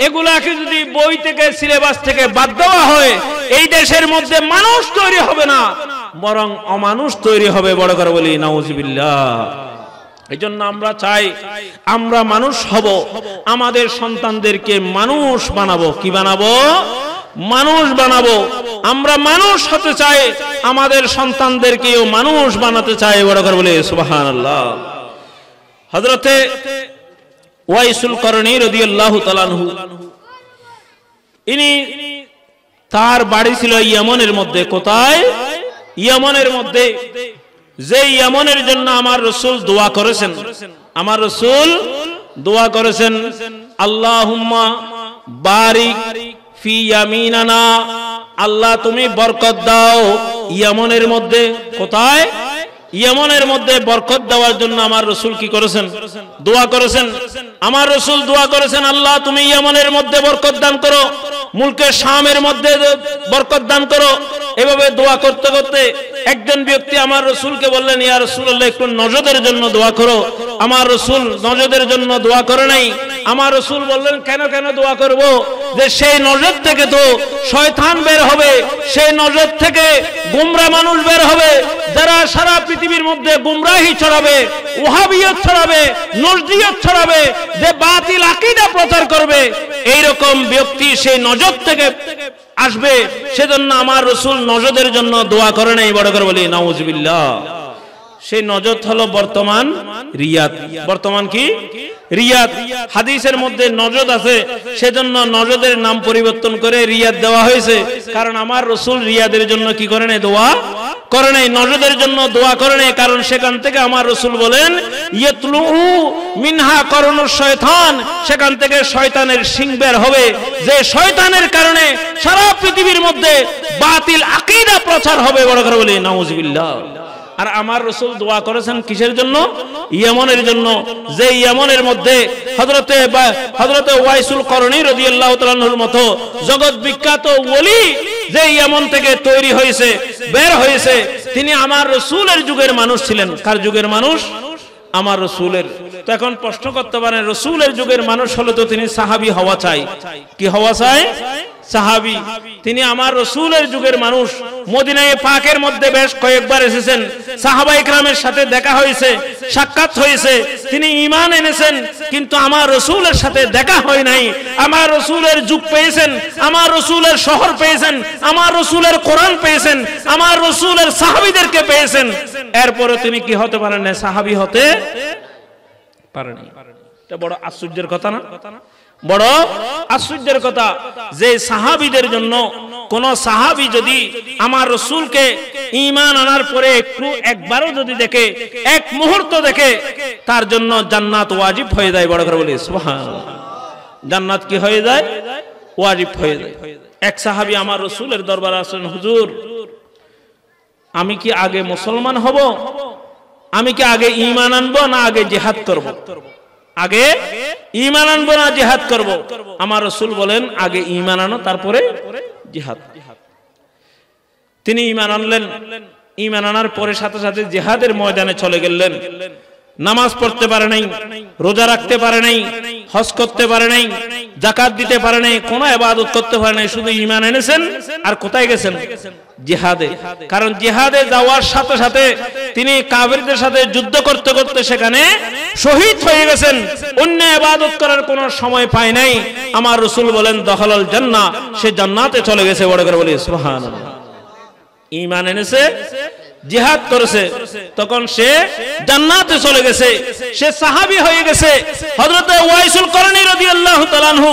এগুলাকে যদি বই থেকে সিলেবাস থেকে বাদ দেওয়া হয় এই দেশের মধ্যে মানুষ তৈরি হবে না বরং অমানুষ তৈরি হবে বড় করে বলি নাউজিবিল্লাহ এই জন্য আমরা চাই আমরা মানুষ হব আমাদের সন্তানদেরকে মানুষ বানাবো কি বানাবো মানুষ বানাবো আমরা মানুষ হতে চাই আমাদের সন্তানদেরকেও মানুষ বানাতে চাই বড় করে বলে সুবাহান আল্লাহ হজরতে ওয়াইসুল করণী রদি আল্লাহ তালানহু ইনি তার বাড়ি ছিল ইয়ামনের মধ্যে কোথায় ইয়ামনের মধ্যে যে ইয়ামনের জন্য আমার রসুল দোয়া করেছেন আমার রসুল দোয়া করেছেন আল্লাহ বারিক ফি আল্লাহ তুমি বরকত দাও ইয়ামনের মধ্যে কোথায় ইয়ামনের মধ্যে বরকত দেওয়ার জন্য আমার রসুল কি করেছেন দোয়া করেছেন আমার রসুল দোয়া করেছেন আল্লাহ তুমি ইয়ামনের মধ্যে বরকত দান করো মুলকে শামের মধ্যে বরকত দান করো এভাবে দোয়া করতে করতে একজন ব্যক্তি আমার রসুলকে বললেন ইয়া রসুল একটু নজদের জন্য দোয়া করো আমার রসুল নজদের জন্য দোয়া করে নাই আমার রসুল বললেন কেন কেন দোয়া করব যে সেই নজর থেকে তো শয়তান বের হবে সেই নজর থেকে গুমরা মানুষ বের হবে যারা সারা পৃথিবীর মধ্যে গুমরাহি ছড়াবে ওহাবিয়ত ছড়াবে নজরিয়ত ছড়াবে যে বাতিল আকিদা প্রচার করবে এই রকম ব্যক্তি সেই নজর থেকে আসবে সেজন্য আমার রসুল নজরের জন্য দোয়া করে নাই বড় করে বলি নওয়াজ সেই নজদ হলো বর্তমান রিয়াদ বর্তমান কি রিয়াদ হাদিসের মধ্যে নজদ আছে সেজন্য নজদের নাম পরিবর্তন করে রিয়াদ দেওয়া হয়েছে কারণ আমার রসুল রিয়াদের জন্য কি করেন দোয়া করে নাই নজদের জন্য দোয়া করে নেই কারণ সেখান থেকে আমার রসুল বলেন মিনহা করণ শয়তান সেখান থেকে শয়তানের সিং বের হবে যে শয়তানের কারণে সারা পৃথিবীর মধ্যে বাতিল আকিদা প্রচার হবে বড় করে বলি নওয়াজ আর আমার রসুল দোয়া করেছেন কিসের জন্য ইয়ামনের জন্য যে ইয়ামনের মধ্যে হজরতে হজরতে ওয়াইসুল করণী রদি আল্লাহ তালাহুর মতো জগৎ বিখ্যাত বলি যে ইয়ামন থেকে তৈরি হয়েছে বের হয়েছে তিনি আমার রসুলের যুগের মানুষ ছিলেন কার যুগের মানুষ আমার রসুলের তো এখন প্রশ্ন করতে পারেন রসুলের যুগের মানুষ হলে তো তিনি সাহাবি হওয়া চাই কি হওয়া চাই সাহাবি তিনি আমার রসুলের যুগের মানুষ মদিনায় পাকের মধ্যে বেশ কয়েকবার এসেছেন সাহাবা ইকরামের সাথে দেখা হয়েছে সাক্ষাৎ হয়েছে তিনি ইমান এনেছেন কিন্তু আমার রসুলের সাথে দেখা হয় নাই আমার রসুলের যুগ পেয়েছেন আমার রসুলের শহর পেয়েছেন আমার রসুলের কোরআন পেয়েছেন আমার রসুলের সাহাবিদেরকে পেয়েছেন এরপরে তিনি কি হতে পারেন না সাহাবি হতে পারেনি এটা বড় আশ্চর্যের কথা না কথা না বড় আশ্চর্যের কথা যে সাহাবিদের জন্য কোন সাহাবি যদি আমার রসুলকে ইমান আনার পরে একটু একবারও যদি দেখে এক মুহূর্ত দেখে তার জন্য জান্নাত ওয়াজিব হয়ে যায় বড় করে বলি জান্নাত কি হয়ে যায় ওয়াজিব হয়ে যায় এক সাহাবি আমার রসুলের দরবার আসেন হুজুর আমি কি আগে মুসলমান হব আমি কি আগে ইমান আনবো না আগে জেহাদ করবো আগে ইমান আনবো না জেহাদ করবো আমার রসুল বলেন আগে ইমান আনো তারপরে জেহাদ তিনি ইমান আনলেন ইমান আনার পরে সাথে সাথে জেহাদের ময়দানে চলে গেলেন নামাজ পড়তে পারে নাই রোজা রাখতে পারে নাই হজ করতে পারে নাই জাকাত দিতে পারে নাই কোন আবাদত করতে পারে নাই শুধু ইমান এনেছেন আর কোথায় গেছেন জিহাদে কারণ জিহাদে যাওয়ার সাথে সাথে তিনি কাবেরদের সাথে যুদ্ধ করতে করতে সেখানে শহীদ হয়ে গেছেন অন্য আবাদত করার কোন সময় পায় নাই আমার রসুল বলেন দখল জান্না সে জান্নাতে চলে গেছে বড় করে বলি সোহান ইমান এনেছে জিহাদ করেছে তখন সে জান্নাতে চলে গেছে সে সাহাবি হয়ে গেছে হযরতে ওয়াইসুল করনি রাদিয়াল্লাহু আল্লাহ তালানহু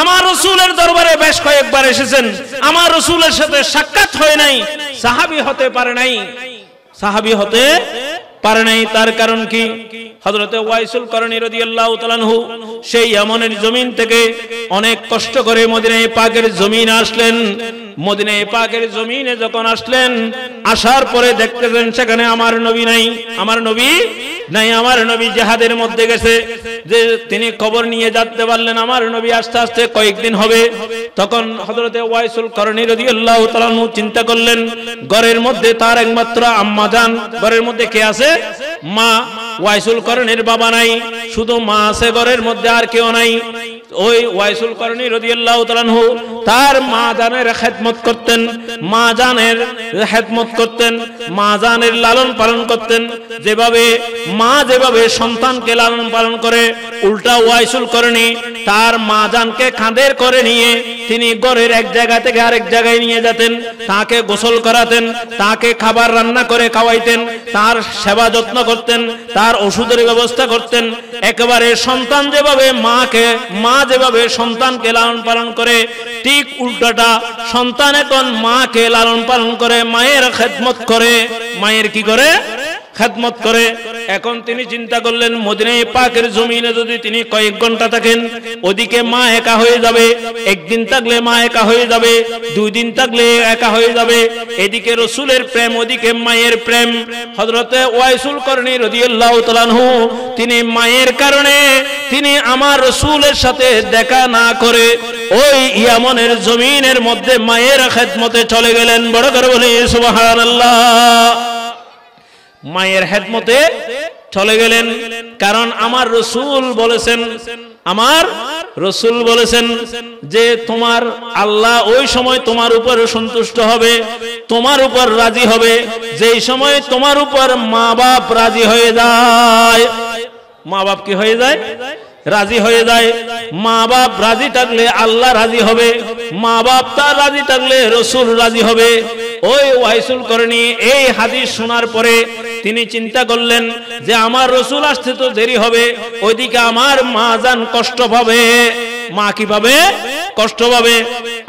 আমার রাসূলের দরবারে বেশ কয়েকবার এসেছেন আমার রাসূলের সাথে সাক্ষাৎ হয় নাই সাহাবি হতে পারে নাই সাহাবি হতে পারে নাই তার কারণ কি হযরতে ওয়াইসুল করনি রাদিয়াল্লাহু আল্লাহ তালানহু সেই এমনের জমিন থেকে অনেক কষ্ট করে মদিনায় পাকের জমিন আসলেন মদিনায় পাকের জমিনে যখন আসলেন আসার পরে দেখতেছেন সেখানে আমার নবী নাই আমার নবী নাই আমার নবী জেহাদের মধ্যে গেছে যে তিনি খবর নিয়ে যাতে পারলেন আমার নবী আস্তে আস্তে কয়েকদিন হবে তখন হজরতে ওয়াইসুল করণী রাদিয়াল্লাহু তাআলা চিন্তা করলেন গড়ের মধ্যে তার একমাত্র আম্মা যান গড়ের মধ্যে কে আছে মা ওয়াইসুল করণের বাবা নাই শুধু মা আছে গড়ের মধ্যে इंतजार क्यों नहीं ওই ওয়াইসুল করণী রদিয়াল্লাহ তালানহু তার মা জানের খেদমত করতেন মা জানের খেদমত করতেন মা জানের লালন পালন করতেন যেভাবে মা যেভাবে সন্তানকে লালন পালন করে উল্টা ওয়াইসুল করণী তার মা জানকে কাঁধের করে নিয়ে তিনি গড়ের এক জায়গা থেকে আরেক জায়গায় নিয়ে যেতেন তাকে গোসল করাতেন তাকে খাবার রান্না করে খাওয়াইতেন তার সেবা যত্ন করতেন তার ওষুধের ব্যবস্থা করতেন একেবারে সন্তান যেভাবে মাকে মা মা যেভাবে সন্তানকে লালন পালন করে ঠিক উল্টাটা সন্তান এখন মাকে লালন পালন করে মায়ের খেদমত করে মায়ের কি করে খেদমত করে এখন তিনি চিন্তা করলেন মদিনে পাকের জমিনে যদি তিনি কয়েক ঘন্টা থাকেন ওদিকে মা একা হয়ে যাবে একদিন থাকলে মা একা হয়ে যাবে দুই দিন থাকলে একা হয়ে যাবে এদিকে রসুলের প্রেম ওদিকে মায়ের প্রেম হজরতে ওয়াইসুল করণি রদিউল্লাহ তিনি মায়ের কারণে তিনি আমার রসুলের সাথে দেখা না করে ওই ইয়ামনের জমিনের মধ্যে মায়ের খেদমতে চলে গেলেন বড় করে বলি সুবাহ আল্লাহ মায়ের হেদমতে চলে গেলেন কারণ আমার রসুল বলেছেন আমার রসুল বলেছেন যে তোমার আল্লাহ ওই সময় তোমার উপর সন্তুষ্ট হবে তোমার উপর রাজি হবে যেই সময় তোমার উপর মা বাপ রাজি হয়ে যায় মা বাপ কি হয়ে যায় রাজি হয়ে যায় মা বাপ রাজি থাকলে আল্লাহ রাজি হবে মা বাপ তার রাজি থাকলে রসুল রাজি হবে ওই ওয়াইসুল করেনি এই হাদিস শোনার পরে তিনি চিন্তা করলেন যে আমার রসুল আসতে তো দেরি হবে ওইদিকে আমার মা যান কষ্ট পাবে মা কি পাবে কষ্ট পাবে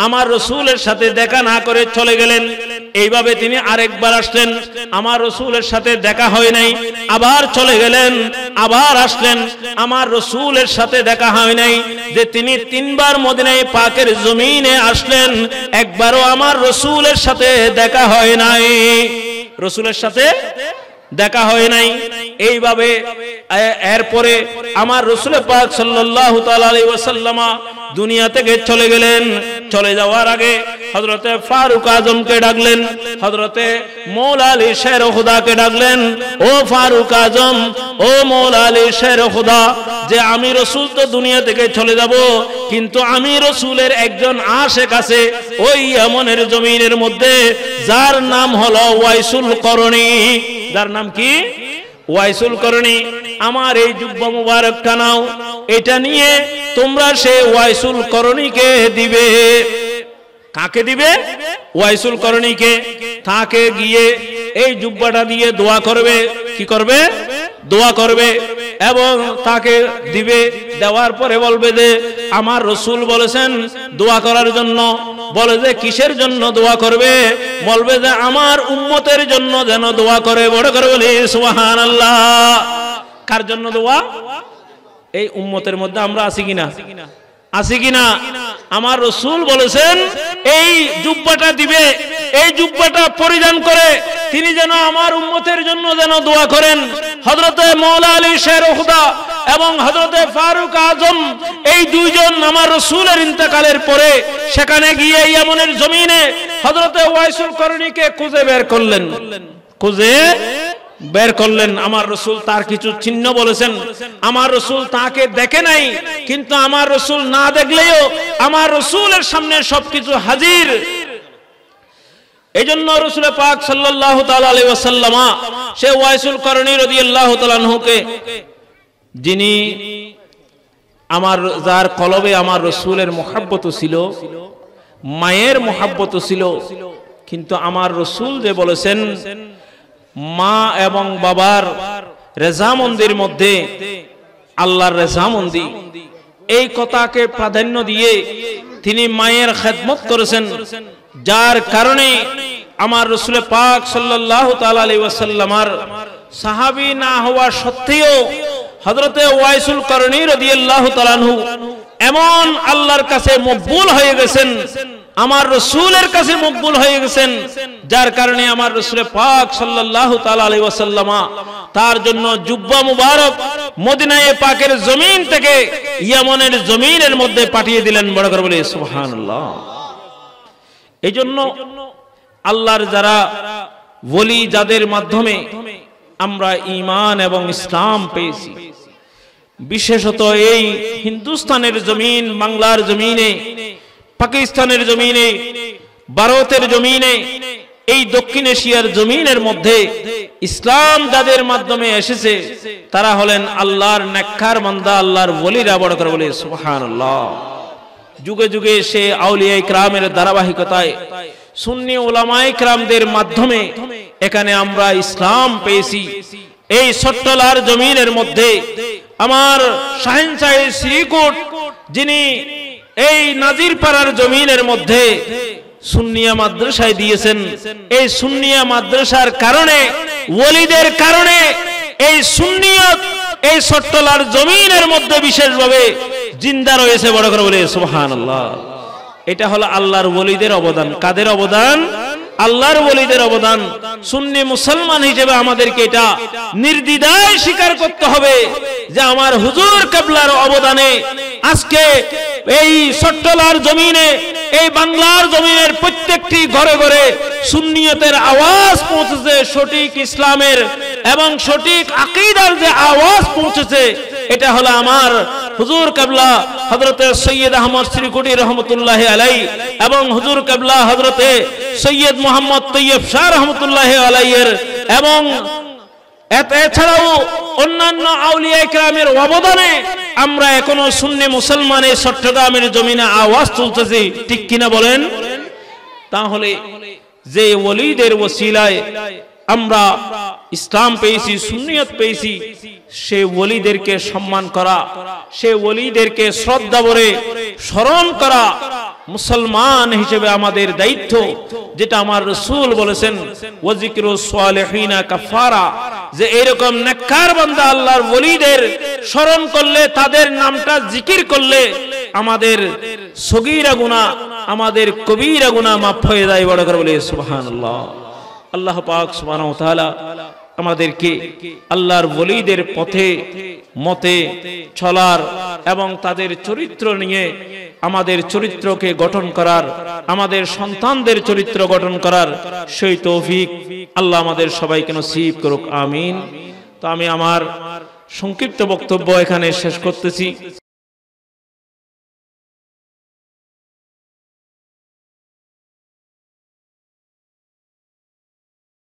আমার রসুলের সাথে দেখা না করে চলে গেলেন এইভাবে তিনি আরেকবার আসলেন আমার রসুলের সাথে দেখা হয় নাই আবার চলে গেলেন আবার আসলেন আমার রসুলের সাথে দেখা হয় নাই যে তিনি তিনবার মদিনায় পাকের জমিনে আসলেন একবারও আমার রসুলের সাথে দেখা হয় নাই রসুলের সাথে দেখা হয় নাই এইভাবে এরপরে আমার রসুল পাক সাল্লাহ তাল্লামা দুনিয়া থেকে চলে গেলেন চলে যাওয়ার আগে হজরতে ফারুক আজমকে ডাকলেন হজরতে মৌল আলী শের খুদাকে ডাকলেন ও ফারুক আজম ও মৌল আলী শের খুদা যে আমি রসুল তো দুনিয়া থেকে চলে যাব কিন্তু আমি রসুলের একজন আশে আছে ওই এমনের জমিনের মধ্যে যার নাম হলো ওয়াইসুল করণী যার নাম কি ওয়াইসুল করণি আমার এই যুব্ব মুবারকটা নাও এটা নিয়ে তোমরা সে ওয়াইসুল করণিকে দিবে কাকে দিবে ওয়াইসুল করণিকে তাকে গিয়ে এই জুব্বাটা দিয়ে দোয়া করবে কি করবে দোয়া করবে এবং তাকে দিবে দেওয়ার পরে বলবে যে আমার রসুল বলেছেন দোয়া করার জন্য বলে যে কিসের জন্য দোয়া করবে বলবে যে আমার উম্মতের জন্য যেন দোয়া করে বড় করে বলি সুহান আল্লাহ কার জন্য দোয়া এই উম্মতের মধ্যে আমরা আছি কিনা আছি কিনা আমার রসুল বলেছেন এই জুব্বাটা দিবে এই জুব্বাটা পরিধান করে তিনি যেন আমার উম্মতের জন্য যেন দোয়া করেন হজরত মৌলা আলী শেরা এবং হজরতে ফারুক আজম এই দুইজন আমার রসুলের ইন্তকালের পরে সেখানে গিয়ে ইয়ামনের জমিনে হজরতে ওয়াইসুল করণীকে খুঁজে বের করলেন খুঁজে বের করলেন আমার রসুল তার কিছু চিহ্ন বলেছেন আমার রসুল তাকে দেখে নাই কিন্তু আমার রসুল না দেখলেও আমার রসুলের সামনে সবকিছু হাজির এই জন্য রসুল পাক সাল্লাহ তালা আলী সে ওয়াইসুল করণী রদি আল্লাহ তালানহুকে যিনি আমার যার কলবে আমার রসুলের মোহাব্বত ছিল মায়ের মোহাব্বত ছিল কিন্তু আমার রসুল যে বলেছেন মা এবং বাবার রেজামন্দির মধ্যে আল্লাহর রেজামন্দি এই কথাকে প্রাধান্য দিয়ে তিনি মায়ের খেদমত করেছেন যার কারণে আমার রসুল পাক সাল্লাহ তাল আলী ওয়াসাল্লামার সাহাবি না হওয়া সত্ত্বেও হজরতে ওয়াইসুল করণী রদি আল্লাহ তালানহু এমন আল্লাহর কাছে মকবুল হয়ে গেছেন আমার রসুলের কাছে মকবুল হয়ে গেছেন যার কারণে আমার রসুল পাক সাল্লাহ তালি ওয়াসাল্লামা তার জন্য জুব্বা মুবারক মদিনায় পাকের জমিন থেকে ইয়ামনের জমিনের মধ্যে পাঠিয়ে দিলেন বড় করে বলে সুহান এই জন্য আল্লাহর যারা বলি যাদের মাধ্যমে আমরা ইমান এবং ইসলাম পেয়েছি বিশেষত এই হিন্দুস্তানের জমিন বাংলার জমিনে পাকিস্তানের জমিনে ভারতের জমিনে এই দক্ষিণ এশিয়ার জমিনের মধ্যে ইসলাম যাদের মাধ্যমে এসেছে তারা হলেন আল্লাহর নাক্ষার মান্দা আল্লাহর বলিরা বড় করে বলে সুহান যুগে যুগে সে আউলিয়া ইকরামের ধারাবাহিকতায় সুন্নি ওলামা ইকরামদের মাধ্যমে এখানে আমরা ইসলাম পেয়েছি এই সট্টলার জমিনের মধ্যে আমার শাহিন সাহেব শ্রীকোট যিনি এই নাজির পাড়ার জমিনের মধ্যে সুন্নিয়া মাদ্রাসায় দিয়েছেন এই সুন্নিয়া মাদ্রাসার কারণে ওলিদের কারণে এই সুন্নিয়ত এই সট্টলার জমিনের মধ্যে বিশেষভাবে জিন্দা রয়েছে বড় করে বলে সুবহানাল্লাহ এটা হলো আল্লাহর ওলিদের অবদান কাদের অবদান আল্লাহর বলিদের অবদান সুন্নি মুসলমান হিসেবে আমাদেরকে এটা নির্দিদায় স্বীকার করতে হবে যে আমার হুজুর কাবলার অবদানে আজকে এই সট্টলার জমিনে এই বাংলার জমিনের প্রত্যেকটি ঘরে ঘরে সুন্নিয়তের আওয়াজ পৌঁছেছে সঠিক ইসলামের এবং সঠিক আকিদার যে আওয়াজ পৌঁছেছে এটা হলো আমার হুজুর কাবলা হজরতে সৈয়দ আহমদ শ্রীকুটি রহমতুল্লাহ আলাই এবং হুজুর কাবলা হজরতে সৈয়দ মোহাম্মদ তৈয়ব শাহ রহমতুল্লাহ আলাইয়ের এবং এছাড়াও অন্যান্য আউলিয়া ইকরামের অবদানে আমরা এখনো শূন্য মুসলমানের চট্টগ্রামের জমিনে আওয়াজ তুলতেছি ঠিক কিনা বলেন তাহলে যে ওলিদের ওসিলায় আমরা ইসলাম পেয়েছি সুনিয়ত পেয়েছি সে ওলিদেরকে সম্মান করা সে ওলিদেরকে শ্রদ্ধা বলে স্মরণ করা মুসলমান হিসেবে আমাদের দায়িত্ব যেটা আমার রসুল বলেছেন কাফারা যে এরকম বান্দা আল্লাহর ওলিদের স্মরণ করলে তাদের নামটা জিকির করলে আমাদের সগিরা গুনাহ আমাদের কবিরা গুনাহ মাফ হয়ে যায় বড় করে বলে সুবহানাল্লাহ আল্লাহ পাক সুবাহতালা আমাদেরকে আল্লাহর বলিদের পথে মতে চলার এবং তাদের চরিত্র নিয়ে আমাদের চরিত্রকে গঠন করার আমাদের সন্তানদের চরিত্র গঠন করার সেই তৌফিক আল্লাহ আমাদের সবাইকে নসিব করুক আমিন তো আমি আমার সংক্ষিপ্ত বক্তব্য এখানে শেষ করতেছি